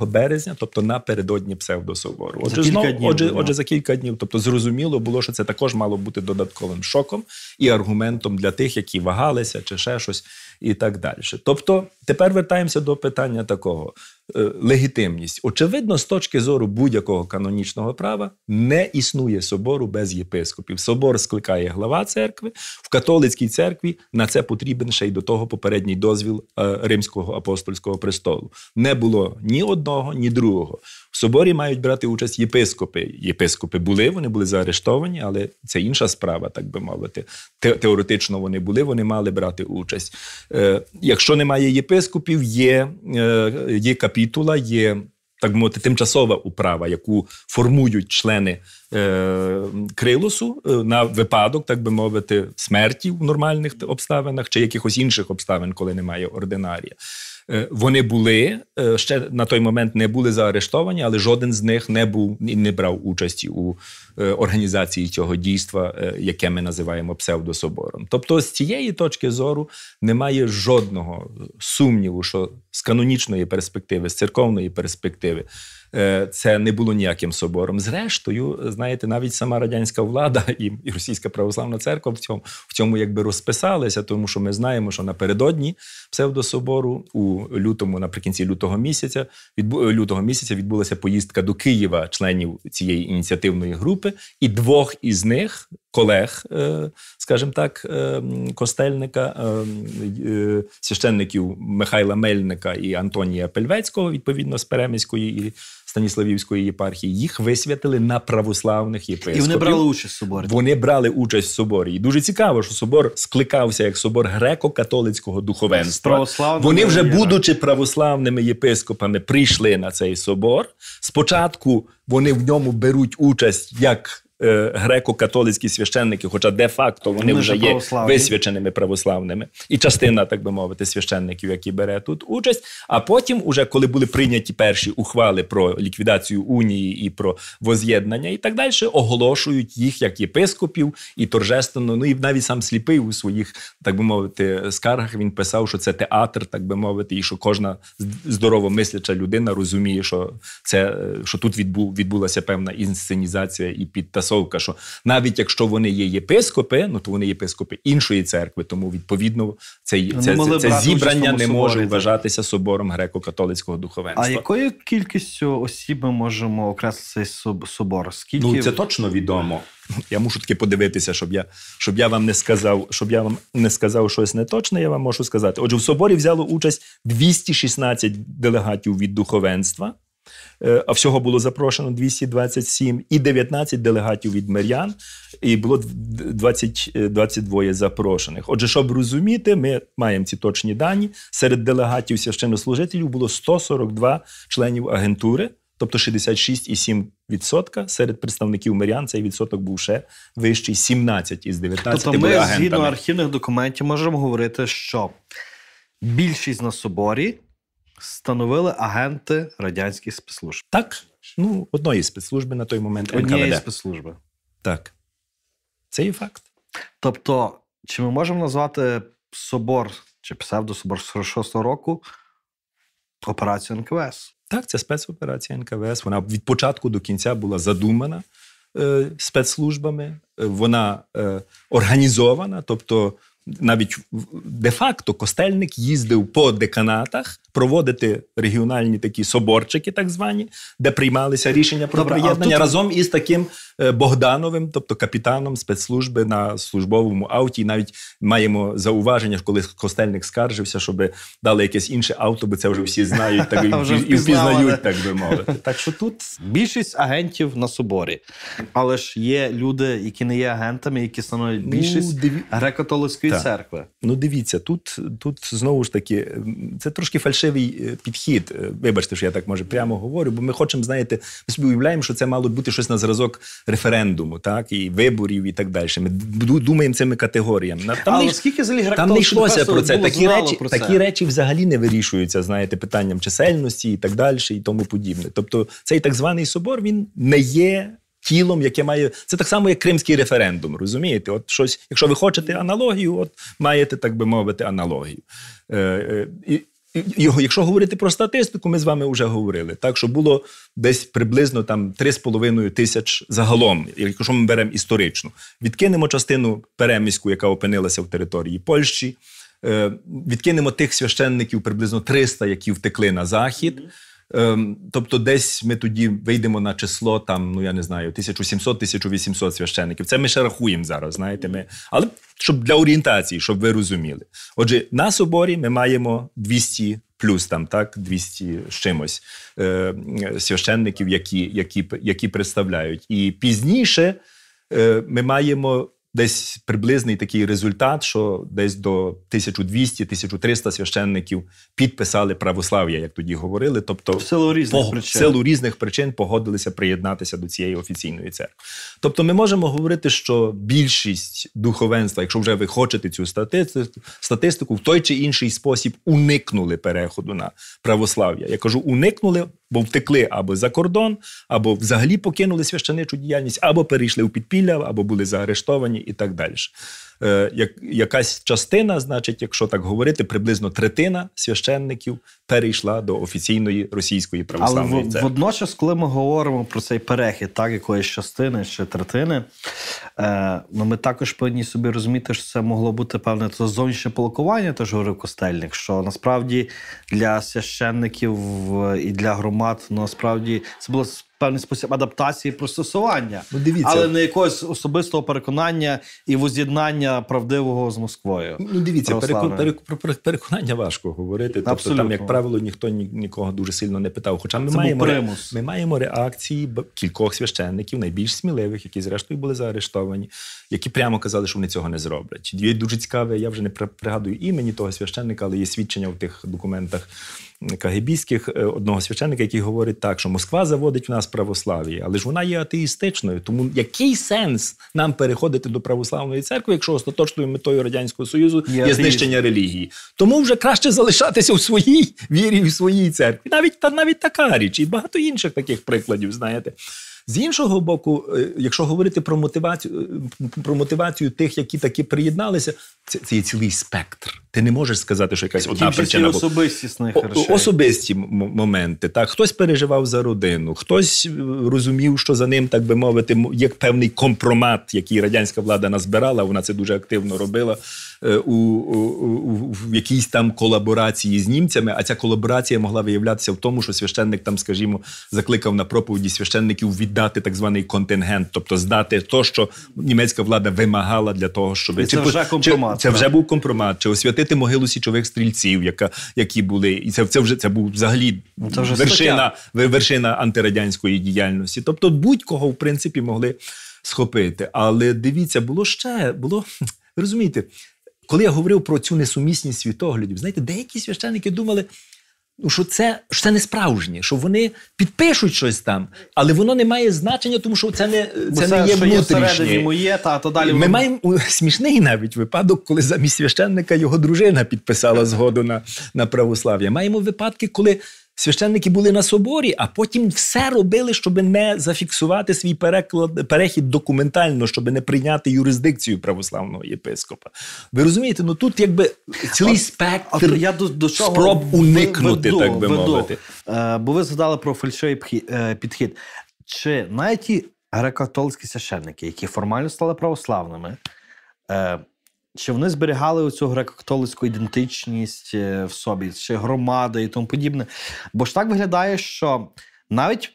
1 березня, тобто напередодні псевдосовору. Отже, знов, днів, отже, отже, за кілька днів. Тобто, зрозуміло було, що це також мало бути додатковим шоком і аргументом для тих, які вагалися, чи ще щось, і так далі. Тобто, тепер вертаємося до питання такого. Е, легітимність. Очевидно, з точки зору будь-якого канонічного права не існує собору без єпископів. Собор скликає глава церкви в католицькій церкві. На це потрібен ще й до того попередній дозвіл е, римського апостольського престолу. Не було ні одного, ні другого. В соборі мають брати участь єпископи. Єпископи були, вони були заарештовані, але це інша справа, так би мовити. Теоретично вони були, вони мали брати участь. Е, якщо немає єпископів, є є капі капітула є так мовити тимчасова управа, яку формують члени е, крилосу е, на випадок, так би мовити, смерті в нормальних обставинах чи якихось інших обставин, коли немає ординарія. Е, вони були е, ще на той момент не були заарештовані, але жоден з них не був і не брав участі у Е, організації цього дійства, е, яке ми називаємо псевдособором. Тобто, з цієї точки зору немає жодного сумніву, що з канонічної перспективи, з церковної перспективи. Е, це не було ніяким собором. Зрештою, знаєте, навіть сама радянська влада і російська православна церква в цьому в цьому якби розписалися, тому що ми знаємо, що напередодні псевдособору у лютому, наприкінці лютого місяця, відбу лютого місяця відбулася поїздка до Києва членів цієї ініціативної групи групи, і двох із них, колег, е, скажімо так, е, костельника, е, священників Михайла Мельника і Антонія Пельвецького, відповідно з Переміської і Станіславівської єпархії, їх висвятили на православних єпископів. І вони брали участь в соборі. Вони брали участь в соборі. І дуже цікаво, що собор скликався як собор греко-католицького духовенства. Вони вже, будучи православними єпископами, прийшли на цей собор. Спочатку вони в ньому беруть участь як Е, греко-католицькі священники, хоча де-факто вони вже є висвяченими православними, і частина, так би мовити, священників, які бере тут участь. А потім, уже коли були прийняті перші ухвали про ліквідацію унії і про воз'єднання, і так далі, оголошують їх як єпископів і торжественно. Ну і навіть сам сліпий у своїх, так би мовити, скаргах він писав, що це театр, так би мовити, і що кожна здорово мисляча людина розуміє, що це е, що тут відбу, відбулася певна інсценізація і підтасування масовка, що навіть якщо вони є єпископи, ну то вони єпископи іншої церкви, тому відповідно це це, це, це зібрання не може соборі, вважатися собором греко-католицького духовенства. А якою кількістю осіб ми можемо окреслити цей собор? Скільки ну це точно відомо? Я мушу таки подивитися, щоб я щоб я вам не сказав, щоб я вам не сказав щось неточне, я вам можу сказати. Отже, в соборі взяло участь 216 делегатів від духовенства. Е, а всього було запрошено 227 і 19 делегатів від мирян, і було 20, 22 е, запрошених. Отже, щоб розуміти, ми маємо ці точні дані. Серед делегатів священнослужителів було 142 членів агентури, тобто 66,7%. Серед представників мирян цей відсоток був ще вищий 17 із 19 Тобто ми, агентами. згідно архівних документів можемо говорити, що більшість на соборі становили агенти радянських спецслужб. Так, ну одної спецслужби на той момент Однієї спецслужби. Так. Це є факт. Тобто, чи ми можемо назвати собор чи псевдособор з 46-го року операцію НКВС? Так, це спецоперація НКВС. Вона від початку до кінця була задумана е, спецслужбами. Е, вона е, організована, тобто навіть де-факто костельник їздив по деканатах проводити регіональні такі соборчики, так звані, де приймалися рішення про Добре, приєднання тут... разом із таким е, Богдановим, тобто капітаном спецслужби на службовому ауті. І навіть маємо зауваження, коли костельник скаржився, щоб дали якесь інше авто, бо це вже всі знають так і впізнають, так би мовити. Так що тут більшість агентів на соборі, але ж є люди, які не є агентами, які становлять ну, більшість греко-толоцької Святої церкви. Ну дивіться, тут тут знову ж таки це трошки фальшивий е, підхід. Е, вибачте, що я так може прямо говорю, бо ми хочемо, знаєте, ми собі уявляємо, що це мало бути щось на зразок референдуму, так і виборів, і так далі. Ми думаємо цими категоріями. Там Але не, скільки взагалі там не йшлося про це. Такі речі про це. такі речі взагалі не вирішуються, знаєте, питанням чисельності і так далі, і тому подібне. Тобто, цей так званий собор він не є тілом, яке має це так само, як кримський референдум. Розумієте? От щось, якщо ви хочете аналогію, от маєте так би мовити, аналогію. Е, е, Якщо говорити про статистику, ми з вами вже говорили. Так що було десь приблизно там 3,5 тисяч загалом, якщо ми беремо історичну, відкинемо частину переміську, яка опинилася в території Польщі, е, відкинемо тих священників приблизно 300, які втекли на захід. Ем, Тобто, десь ми тоді вийдемо на число, там, ну я не знаю, 1700-1800 священиків. Це ми ще рахуємо зараз, знаєте, ми. Але щоб для орієнтації, щоб ви розуміли. Отже, на соборі ми маємо 200 плюс там, так, 200 з чимось е, священників, які, які, які представляють. І пізніше. Е, ми маємо десь приблизний такий результат, що десь до 1200-1300 священників підписали православ'я, як тоді говорили. Тобто, в силу різних по, причин. силу різних причин погодилися приєднатися до цієї офіційної церкви. Тобто, ми можемо говорити, що більшість духовенства, якщо вже ви хочете цю статистику, в той чи інший спосіб уникнули переходу на православ'я. Я кажу, уникнули бо втекли або за кордон, або взагалі покинули священичу діяльність, або перейшли у підпілля, або були заарештовані і так далі. Е, як якась частина, значить, якщо так говорити, приблизно третина священників перейшла до офіційної російської православної церкви. водночас, коли ми говоримо про цей перехід, так якоїсь частини чи третини, е, ну ми також повинні собі розуміти, що це могло бути певне це зовнішнє полкування, теж говорив Костельник, що насправді для священників і для громад формат насправді це було певний спосіб адаптації простосування. ну, дивіться. але не якогось особистого переконання і воз'єднання правдивого з Москвою. Ну дивіться, перекон, перек, про переконання важко говорити. Тобто Абсолютно. там, як правило, ніхто ні нікого дуже сильно не питав. Хоча ми це маємо примус. Ми маємо реакції кількох священників, найбільш сміливих, які зрештою були заарештовані, які прямо казали, що вони цього не зроблять. Є дуже цікаве. Я вже не пригадую імені того священника, але є свідчення в тих документах кагебійських е, одного священика, який говорить так, що Москва заводить в нас православ'я, але ж вона є атеїстичною. Тому який сенс нам переходити до православної церкви, якщо остаточною метою радянського союзу є, є знищення релігії? Тому вже краще залишатися у своїй вірі, в своїй церкві. Навіть та навіть така річ, і багато інших таких прикладів, знаєте. З іншого боку, е, якщо говорити про мотивацію е, про мотивацію тих, які таки приєдналися, це це є цілий спектр. Ти не можеш сказати, що якась одна причина особистісних особисті моменти. Так, хтось переживав за родину, хтось е, розумів, що за ним, так би мовити, як певний компромат, який радянська влада назбирала. Вона це дуже активно робила у, у, у в якійсь там колаборації з німцями. А ця колаборація могла виявлятися в тому, що священник там, скажімо, закликав на проповіді священників від віддати так званий контингент, тобто здати то, що німецька влада вимагала для того, щоб це чи, типу, вже компромат. Чи, це вже був компромат, чи освятити могилу січових стрільців, яка які були, і це це вже це був взагалі ну, це вже вершина стаття. вершина антирадянської діяльності. Тобто, будь-кого в принципі могли схопити. Але дивіться, було ще було розумієте, коли я говорив про цю несумісність світоглядів, знаєте, деякі священники думали. Ну, що це що це не справжнє, що вони підпишуть щось там, але воно не має значення, тому що це не це, це не є внутрішнє. моє, та то далі. Ми воно... маємо е, смішний навіть випадок, коли замість священника його дружина підписала згоду на, на православ'я. Маємо випадки, коли священники були на соборі, а потім все робили, щоб не зафіксувати свій переклад, перехід документально, щоб не прийняти юрисдикцію православного єпископа. Ви розумієте, ну тут якби цілий спектр я до, до чого спроб уникнути, веду, так би веду. мовити. Е, бо ви згадали про фальшивий е, підхід. Чи навіть ті греко-католицькі священники, які формально стали православними, е, чи вони зберігали оцю греко-католицьку ідентичність е, в собі, чи громади і тому подібне? Бо ж так виглядає, що навіть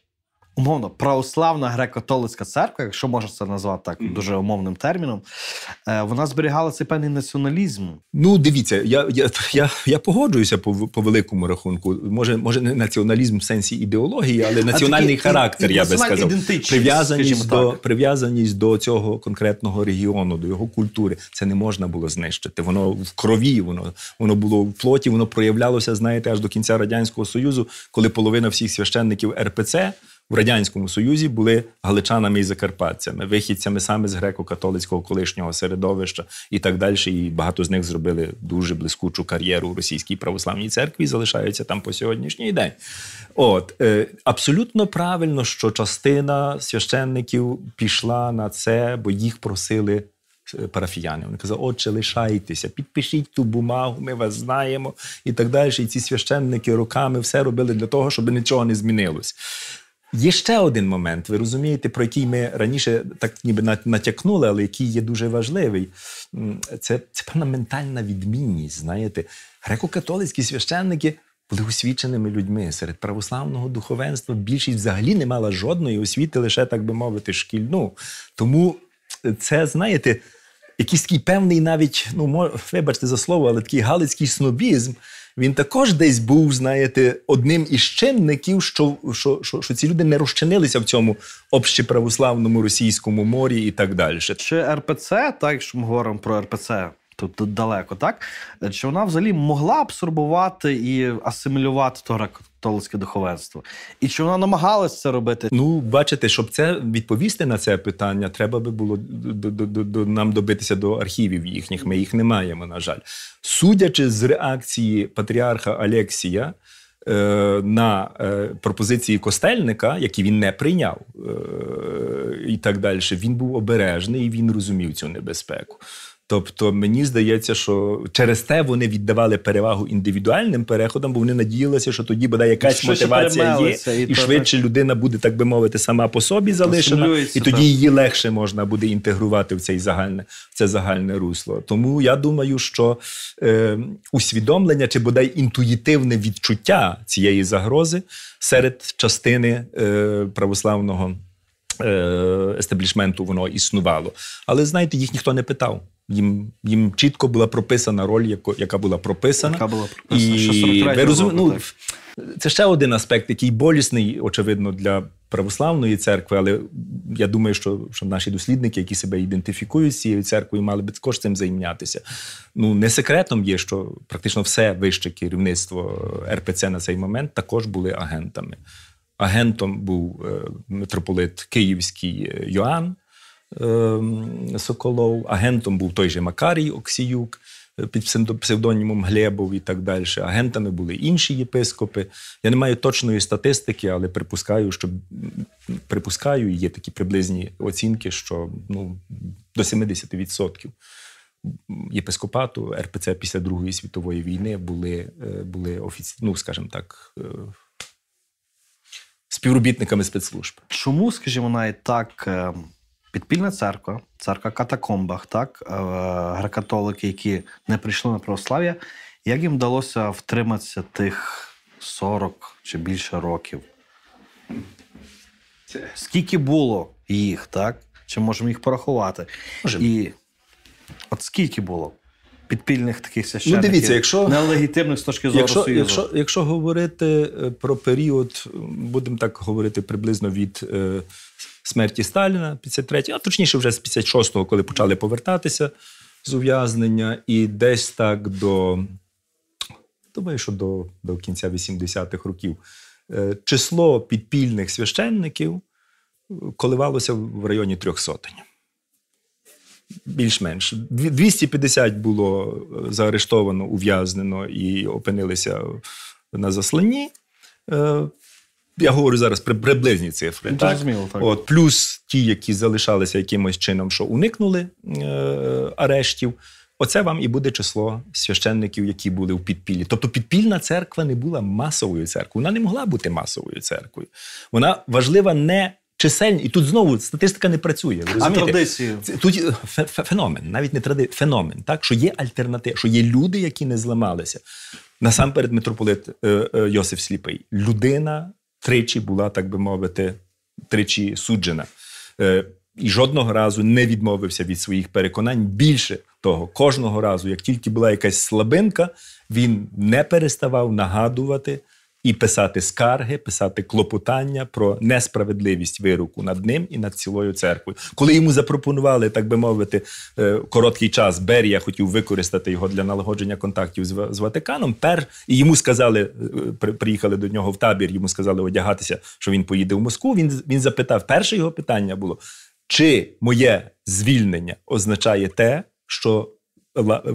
умовно православна греко-католицька церква, якщо можна це назвати так mm-hmm. дуже умовним терміном, е, вона зберігала цей певний націоналізм. Ну, дивіться, я я, я, я погоджуюся по по великому рахунку. Може, може, не націоналізм в сенсі ідеології, але національний а, характер, і, я би сказав, прив'язаність до прив'язаність до цього конкретного регіону, до його культури. Це не можна було знищити. Воно в крові, воно воно було в плоті, воно проявлялося, знаєте, аж до кінця радянського союзу, коли половина всіх священників РПЦ в радянському союзі були галичанами і закарпатцями, вихідцями саме з греко-католицького колишнього середовища і так далі. І багато з них зробили дуже блискучу кар'єру у російській православній церкві і залишаються там по сьогоднішній день. От е, абсолютно правильно, що частина священників пішла на це, бо їх просили. Е, парафіяни Вони казали, отче, лишайтеся, підпишіть ту бумагу, ми вас знаємо і так далі. І ці священники роками все робили для того, щоб нічого не змінилось. Є ще один момент, ви розумієте, про який ми раніше так ніби натякнули, але який є дуже важливий. Це це певна ментальна відмінність. Знаєте, греко-католицькі священники були освіченими людьми серед православного духовенства. Більшість взагалі не мала жодної освіти, лише так би мовити, шкільну. Тому е, це знаєте, якийсь такий певний, навіть ну вибачте за слово, але такий галицький снобізм він також десь був, знаєте, одним із чинників, що що, що, що ці люди не розчинилися в цьому общеправославному російському морі і так далі. Чи РПЦ, так якщо ми говоримо про РПЦ, тобто далеко, так? Е, чи вона взагалі могла абсорбувати і асимілювати то греко-католицьке духовенство? І чи вона намагалася це робити? Ну, бачите, щоб це відповісти на це питання, треба би було до, нам добитися до архівів їхніх. Ми їх не маємо, на жаль. Судячи з реакції патріарха Алексія. Е, на е, пропозиції костельника, які він не прийняв, і так далі, він був обережний і він розумів цю небезпеку. Тобто мені здається, що через те вони віддавали перевагу індивідуальним переходам, бо вони надіялися, що тоді буде якась що мотивація є, і, і швидше так. людина буде, так би мовити, сама по собі залишена, і тоді так. її легше можна буде інтегрувати в цей загальне в це загальне русло. Тому я думаю, що е, усвідомлення чи бодай інтуїтивне відчуття цієї загрози серед частини е, православного. Е, естеблішменту воно існувало. Але знаєте, їх ніхто не питав. Їм їм чітко була прописана роль, яко, яка була прописана. Яка була прописана. І ви розум... ну, Це ще один аспект, який болісний, очевидно, для православної церкви. Але я думаю, що що наші дослідники, які себе ідентифікують з цією церквою, мали би також цим займатися. Ну не секретом є, що практично все вище керівництво РПЦ на цей момент також були агентами агентом був е, митрополит Київський е, Йоанн ем, Соколов, агентом був той же Макарій Оксіюк. Е, під псевдонімом Глебов і так далі. Агентами були інші єпископи. Я не маю точної статистики, але припускаю, що припускаю, є такі приблизні оцінки, що ну, до 70% єпископату РПЦ після Другої світової війни були були офіці... ну, скажімо так, співробітниками спецслужб. Чому, скажімо, навіть так е, підпільна церква, церква катакомбах, так е, грекатолики, які не прийшли на православ'я, як їм вдалося втриматися тих 40 чи більше років? Скільки було їх, так? Чи можемо їх порахувати? Можем. І от скільки було? підпільних таких священників. Ну, дивіться, якщо нелегітимних з точки зору якщо, Союзу. Якщо якщо говорити е, про період, будемо так говорити приблизно від е, смерті Сталіна, 53, а точніше, вже з 56-го, коли почали повертатися з ув'язнення, і десь так до думаю, що до, до кінця 80-х років, е, число підпільних священників коливалося в районі трьох сотень більш-менш 250 було е, заарештовано, ув'язнено і опинилися на засланні. Е, я говорю зараз про приблизні цифри. Ну, так? так. От, Плюс ті, які залишалися якимось чином, що уникнули е, арештів. Оце вам і буде число священників, які були в підпіллі. Тобто підпільна церква не була масовою церквою. Вона не могла бути масовою церквою. Вона важлива не чисельні, і тут знову статистика не працює. Ви розумієте? А традиції? тут феномен, навіть не тради, феномен, так що є альтернатива, що є люди, які не зламалися. Насамперед, митрополит е, е, Йосиф Сліпий, людина тричі була, так би мовити, тричі суджена. Е, і жодного разу не відмовився від своїх переконань. Більше того, кожного разу, як тільки була якась слабинка, він не переставав нагадувати і писати скарги, писати клопотання про несправедливість вироку над ним і над цілою церквою. Коли йому запропонували, так би мовити, е, короткий час Берія хотів використати його для налагодження контактів з Ватиканом. Пер і йому сказали, е, приїхали до нього в табір. Йому сказали одягатися, що він поїде в Москву. Він він запитав. Перше його питання було: чи моє звільнення означає те, що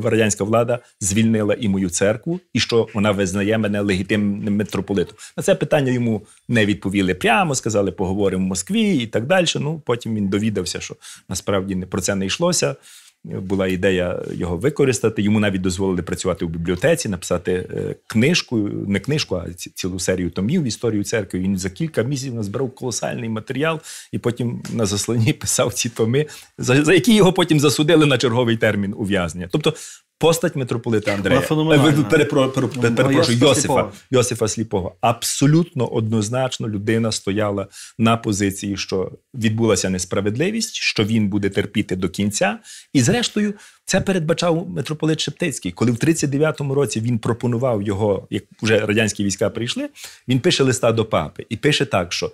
радянська влада звільнила і мою церкву, і що вона визнає мене легітимним митрополитом. На це питання йому не відповіли прямо, сказали, поговоримо в Москві і так далі. Ну потім він довідався, що насправді не про це не йшлося була ідея його використати. Йому навіть дозволили працювати у бібліотеці, написати е, книжку, не книжку, а цілу серію томів в історію церкви. Він за кілька місяців назбирав колосальний матеріал, і потім на засланні писав ці томи, за які його потім засудили на черговий термін ув'язнення. Тобто Постать митрополита Андрея. Е, перепрошую, перепро, перепро, Йосифа Йосифа Сліпого. Абсолютно однозначно людина стояла на позиції, що відбулася несправедливість, що він буде терпіти до кінця. І, зрештою, це передбачав митрополит Шептицький. Коли в 39-му році він пропонував його, як вже радянські війська прийшли, він пише листа до папи і пише так, що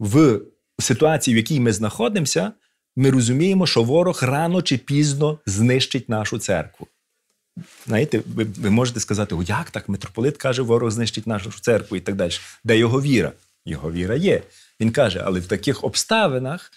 в ситуації, в якій ми знаходимося, ми розуміємо, що ворог рано чи пізно знищить нашу церкву. Знаєте, ви, ви можете сказати, о, як так? Митрополит каже, ворог знищить нашу церкву і так далі. Де його віра? Його віра є. Він каже, але в таких обставинах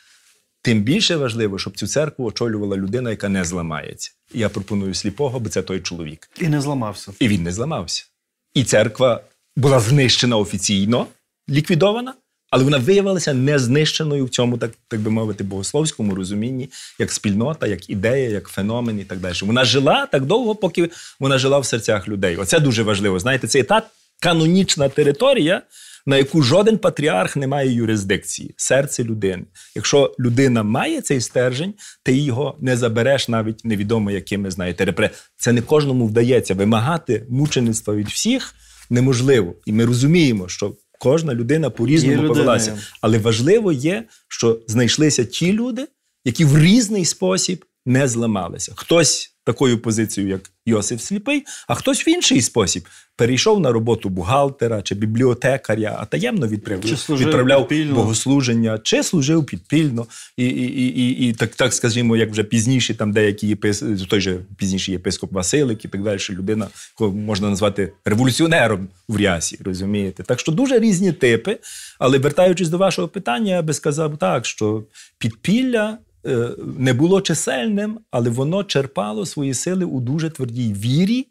тим більше важливо, щоб цю церкву очолювала людина, яка не зламається. Я пропоную сліпого, бо це той чоловік. І не зламався. І він не зламався. І церква була знищена офіційно, ліквідована, але вона виявилася не знищеною в цьому, так так би мовити, богословському розумінні, як спільнота, як ідея, як феномен і так далі. Вона жила так довго, поки вона жила в серцях людей. Оце дуже важливо. Знаєте, це і та канонічна територія, на яку жоден патріарх не має юрисдикції, серце людини. Якщо людина має цей стержень, ти його не забереш, навіть невідомо якими знаєте. Репре це не кожному вдається вимагати мучеництва від всіх. Неможливо, і ми розуміємо, що Кожна людина по-різному повелася. Але важливо є, що знайшлися ті люди, які в різний спосіб не зламалися. Хтось такою позицією, як Йосиф Сліпий, а хтось в інший спосіб перейшов на роботу бухгалтера чи бібліотекаря, а таємно відправляв, відправляв богослуження, чи служив підпільно, і і, і, і, так, так скажімо, як вже пізніше, там деякі єпис... той же пізніший єпископ Василик і так далі, людина, кого можна назвати революціонером в рясі, розумієте? Так що дуже різні типи. Але вертаючись до вашого питання, я би сказав так, що підпілля Е, не було чисельним, але воно черпало свої сили у дуже твердій вірі,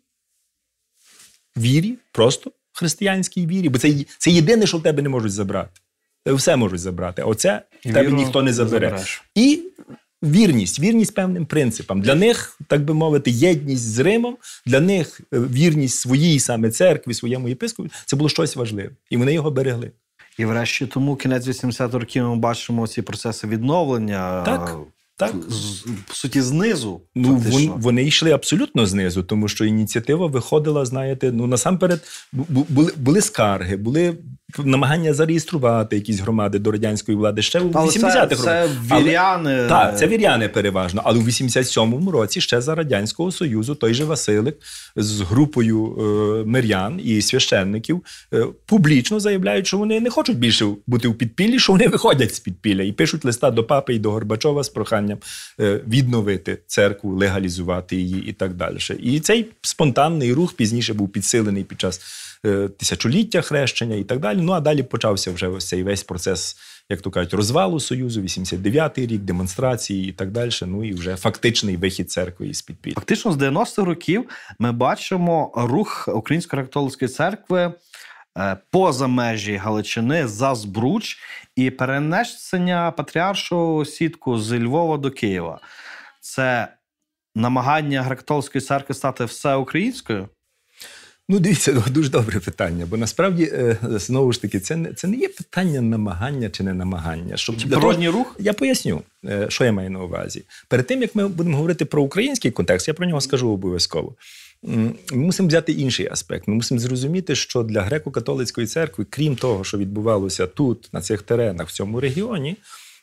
вірі, просто християнській вірі. Бо це це єдине, що в тебе не можуть забрати. Тебе все можуть забрати, а оце в тебе ніхто не забере. Забереш. І вірність, вірність певним принципам. Для них, так би мовити, єдність з Римом, для них е, вірність своїй саме церкві, своєму єпископу, це було щось важливе. І вони його берегли. І врешті тому кінець 80-х років ми бачимо ці процеси відновлення. Так. Е, так, з, по суті, знизу ну фактично. вони йшли абсолютно знизу, тому що ініціатива виходила. Знаєте, ну насамперед були були скарги, були намагання зареєструвати якісь громади до радянської влади ще у 80-х роках. Це віряни. Але, так, це віряни переважно. Але у 87-му році ще за Радянського Союзу той же Василик з групою е, мирян і священників е, публічно заявляють, що вони не хочуть більше бути в підпіллі, що вони виходять з підпілля і пишуть листа до папи і до Горбачова з проханням е, відновити церкву, легалізувати її і так далі. І цей спонтанний рух пізніше був підсилений під час. Е, тисячоліття хрещення і так далі. Ну а далі почався вже ось цей весь процес, як то кажуть, розвалу Союзу, 89-й рік, демонстрації і так далі. Ну і вже фактичний вихід церкви із підпілля. Фактично з 90-х років ми бачимо рух Української католицької церкви. Е, поза межі Галичини за Збруч і перенесення патріаршого сітку з Львова до Києва це намагання гректовської церкви стати всеукраїнською. Ну, дивіться, ну, дуже добре питання, бо насправді е, знову ж таки, це не це не є питання намагання чи не намагання. Щоб Природній рух я поясню, е, що я маю на увазі. Перед тим як ми будемо говорити про український контекст, я про нього скажу обов'язково. Ми мусимо взяти інший аспект. Ми мусимо зрозуміти, що для греко-католицької церкви, крім того, що відбувалося тут, на цих теренах, в цьому регіоні,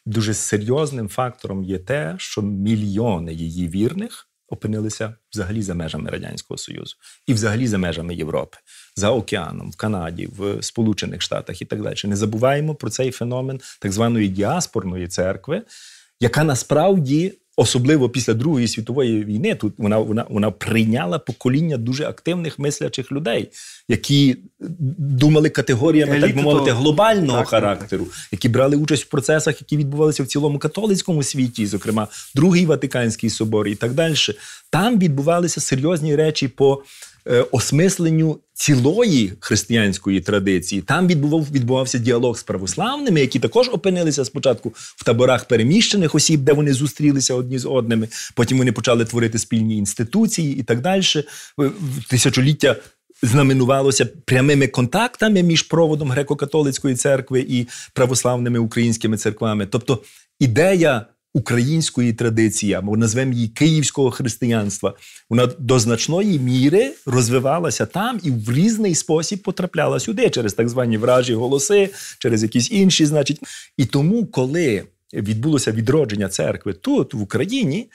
дуже серйозним фактором є те, що мільйони її вірних опинилися взагалі за межами Радянського Союзу і взагалі за межами Європи, за океаном, в Канаді, в Сполучених Штатах і так далі. Не забуваємо про цей феномен так званої діаспорної церкви, яка насправді особливо після Другої світової війни, тут вона вона вона прийняла покоління дуже активних мислячих людей, які думали категоріями, Еліти так би мовити, глобального так, характеру, які брали участь в процесах, які відбувалися в цілому католицькому світі, зокрема Другий Ватиканський собор і так далі. Там відбувалися серйозні речі по. Е, осмисленню цілої християнської традиції. Там відбував відбувався діалог з православними, які також опинилися спочатку в таборах переміщених осіб, де вони зустрілися одні з одними. Потім вони почали творити спільні інституції і так далі. Е, тисячоліття. Знаменувалося прямими контактами між проводом греко-католицької церкви і православними українськими церквами. Тобто ідея української традиції, або назвемо її київського християнства, вона до значної міри розвивалася там і в різний спосіб потрапляла сюди, через так звані вражі голоси, через якісь інші, значить. І тому, коли відбулося відродження церкви тут, в Україні,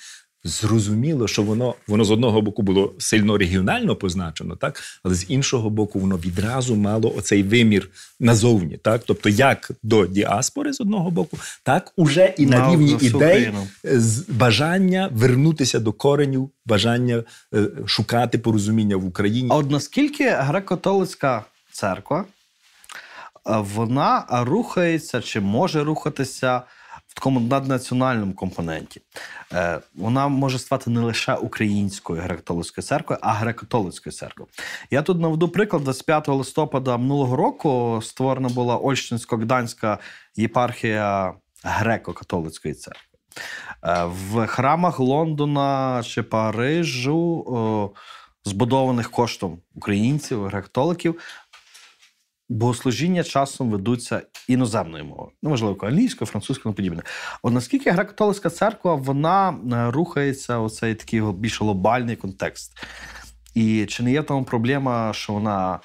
Зрозуміло, що воно воно з одного боку було сильно регіонально позначено, так але з іншого боку, воно відразу мало оцей вимір назовні, так тобто, як до діаспори з одного боку, так уже і на, рівні ідей з бажання вернутися до коренів, бажання е, шукати порозуміння в Україні. А от наскільки греко-католицька церква е, вона рухається чи може рухатися? в такому наднаціональному компоненті. Е, Вона може стати не лише українською греко-католицькою церквою, а греко-католицькою церквою. Я тут наведу приклад 25 листопада минулого року створена була Ольщинсько-Гданська єпархія греко-католицької церкви. Е, в храмах Лондона чи Парижу, е, збудованих коштом українців, греко-католиків, богослужіння часом ведуться іноземною мовою, ну можливо, англійською, французькою, подібне. От наскільки греко-католицька церква вона е, рухається у цей такий більш глобальний контекст? І чи не є там проблема, що вона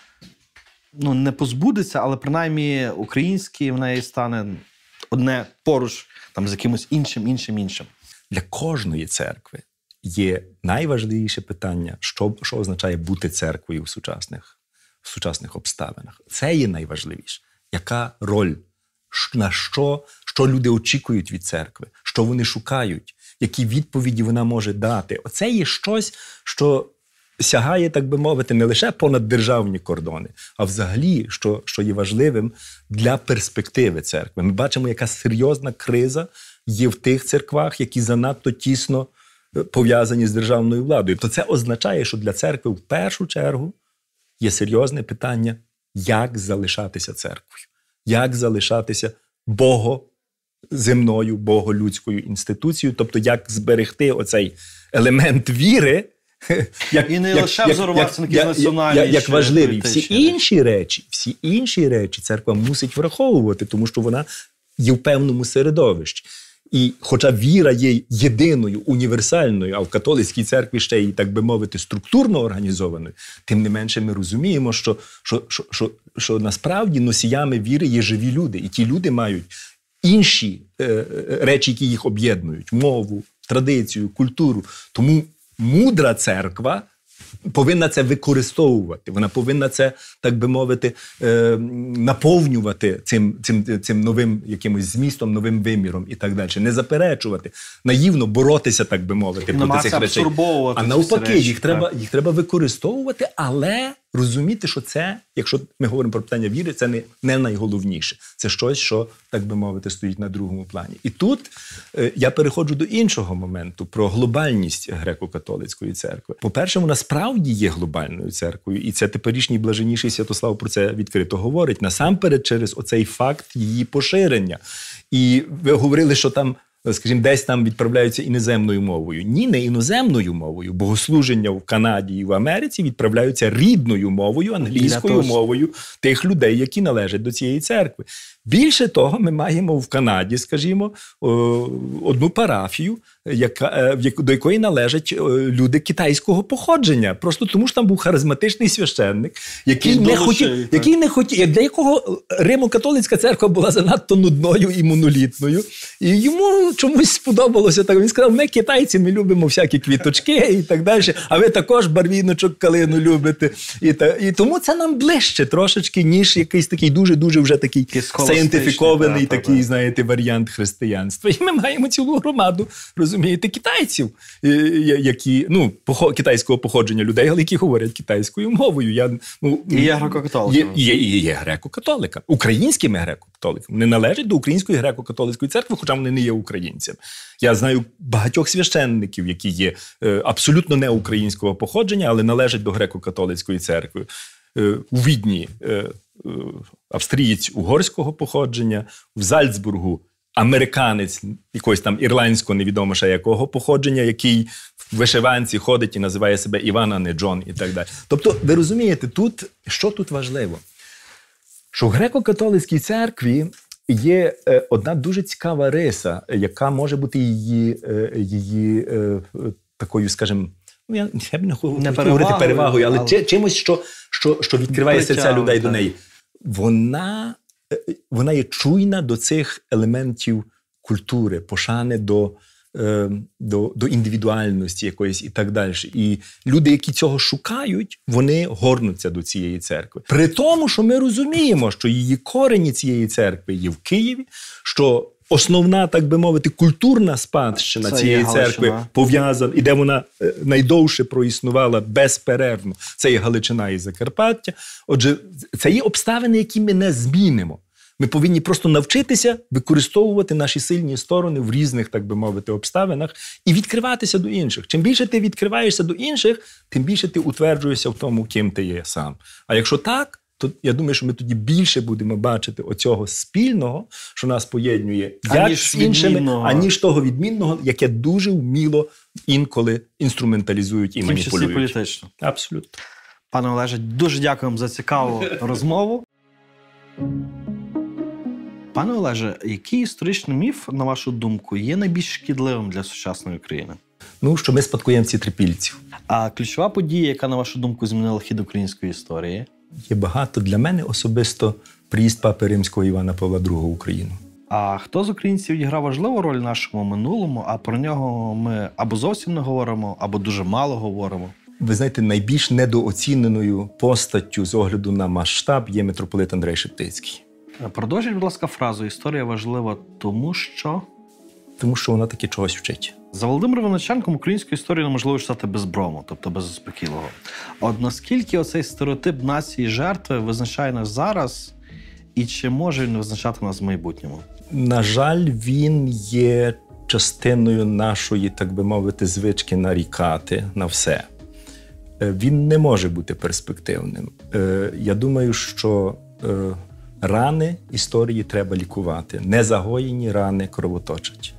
ну не позбудеться, але принаймні український в неї стане одне поруч там з якимось іншим, іншим, іншим для кожної церкви. Є найважливіше питання, що що означає бути церквою в сучасних в сучасних обставинах. Це є найважливіше, яка роль, на що, що люди очікують від церкви, що вони шукають, які відповіді вона може дати. Оце є щось, що сягає, так би мовити, не лише понад державні кордони, а взагалі, що, що є важливим для перспективи церкви. Ми бачимо, яка серйозна криза є в тих церквах, які занадто тісно. Е, пов'язані з державною владою, то це означає, що для церкви в першу чергу є серйозне питання, як залишатися церквою, як залишатися богоземною, боголюдською інституцією, тобто як зберегти оцей елемент віри, як і не як, лише взорватися на як, як важливі всі інші речі, всі інші речі церква мусить враховувати, тому що вона є в певному середовищі. І, хоча віра є єдиною універсальною, а в католицькій церкві ще й так би мовити, структурно організованою, тим не менше, ми розуміємо, що, що, що, що, що насправді носіями віри є живі люди, і ті люди мають інші е, е речі, які їх об'єднують: мову, традицію, культуру. Тому мудра церква повинна це використовувати, вона повинна це, так би мовити, е, наповнювати цим цим, цим новим якимось змістом, новим виміром і так далі. Не заперечувати, наївно боротися, так би мовити, проти цих речей. А навпаки, речі, їх треба їх треба використовувати, але розуміти, що це, якщо ми говоримо про питання віри, це не не найголовніше. Це щось, що, так би мовити, стоїть на другому плані. І тут е, я переходжу до іншого моменту про глобальність греко-католицької церкви. По-перше, вона справді є глобальною церквою, і це теперішній блаженіший Святослав про це відкрито говорить. Насамперед, через оцей факт її поширення. І ви говорили, що там скажімо, десь там відправляються іноземною мовою. Ні, не іноземною мовою. Богослуження в Канаді і в Америці відправляються рідною мовою, англійською мовою тих людей, які належать до цієї церкви. Більше того, ми маємо в Канаді, скажімо, одну парафію, е, до якої належать е, люди китайського походження, просто тому що там був харизматичний священник, який і не хотів, який не хотів, для якого е, Римо-католицька церква була занадто нудною і монолітною, і йому чомусь сподобалося так. Він сказав: ми китайці, ми любимо всякі квіточки і так далі. А ви також барвіночок калину любите. І та і тому це нам ближче трошечки, ніж якийсь такий дуже дуже вже такий. Кискова заідентифікований та, такий, знаєте, варіант християнства. І ми маємо цілу громаду, розумієте, китайців, е, які ну, китайського походження людей, але які говорять китайською мовою. Я, ну, І є греко-католиками. Ну. Є, є, є греко-католиками. Українськими греко-католиками. не належать до Української греко-католицької церкви, хоча вони не є українцями. Я знаю багатьох священників, які є е, абсолютно не українського походження, але належать до греко-католицької церкви. Е, у відні Е, австрієць угорського походження, в Зальцбургу американець якогось там ірландського, невідомо ще якого походження, який в вишиванці ходить і називає себе Іван, а не Джон, і так далі. Тобто, ви розумієте, тут що тут важливо? Що в греко-католицькій церкві є е, одна дуже цікава риса, яка може бути її е, її такою, скажімо, ну я, я б не хочу говорити перевагою, але, але... чимось, що що що відкриває серця людей до неї. Вона е, е, вона є чуйна до цих елементів культури, пошани до ем, до, до індивідуальності якоїсь і так далі. І люди, які цього шукають, вони горнуться до цієї церкви. При тому, що ми розуміємо, що її корені цієї церкви є в Києві, що основна, так би мовити, культурна спадщина Це цієї церкви пов'язана, і де вона е, найдовше проіснувала безперервно. Це і Галичина і Закарпаття. Отже, це є обставини, які ми не змінимо. Ми повинні просто навчитися використовувати наші сильні сторони в різних, так би мовити, обставинах і відкриватися до інших. Чим більше ти відкриваєшся до інших, тим більше ти утверджуєшся в тому, ким ти є сам. А якщо так, то я думаю, що ми тоді більше будемо бачити оцього спільного, що нас поєднує як аніж з іншими, аніж того відмінного, яке дуже вміло інколи інструменталізують і Тим маніпулюють. політично. Абсолютно. Пане Олеже, дуже дякуємо за цікаву розмову. Пане Олеже, який історичний міф, на вашу думку, є найбільш шкідливим для сучасної України? Ну, що ми спадкоємці трипільців. А ключова подія, яка, на вашу думку, змінила хід української історії? є багато для мене особисто приїзд папи римського Івана Павла II в Україну. А хто з українців відіграв важливу роль в нашому минулому? А про нього ми або зовсім не говоримо, або дуже мало говоримо. Ви знаєте, найбільш недооціненою постаттю з огляду на масштаб є митрополит Андрей Шептицький. Продовжіть, будь ласка, фразу історія важлива, тому що тому що вона таки чогось вчить. За Володимиром Воначенком українську історію неможливо читати без брому, тобто без заспокійного. От наскільки оцей стереотип нації жертви визначає нас зараз, і чи може він визначати нас в майбутньому? На жаль, він є частиною нашої, так би мовити, звички нарікати на все. Е, він не може бути перспективним. Е, я думаю, що е, рани історії треба лікувати. Незагоєні рани кровоточать.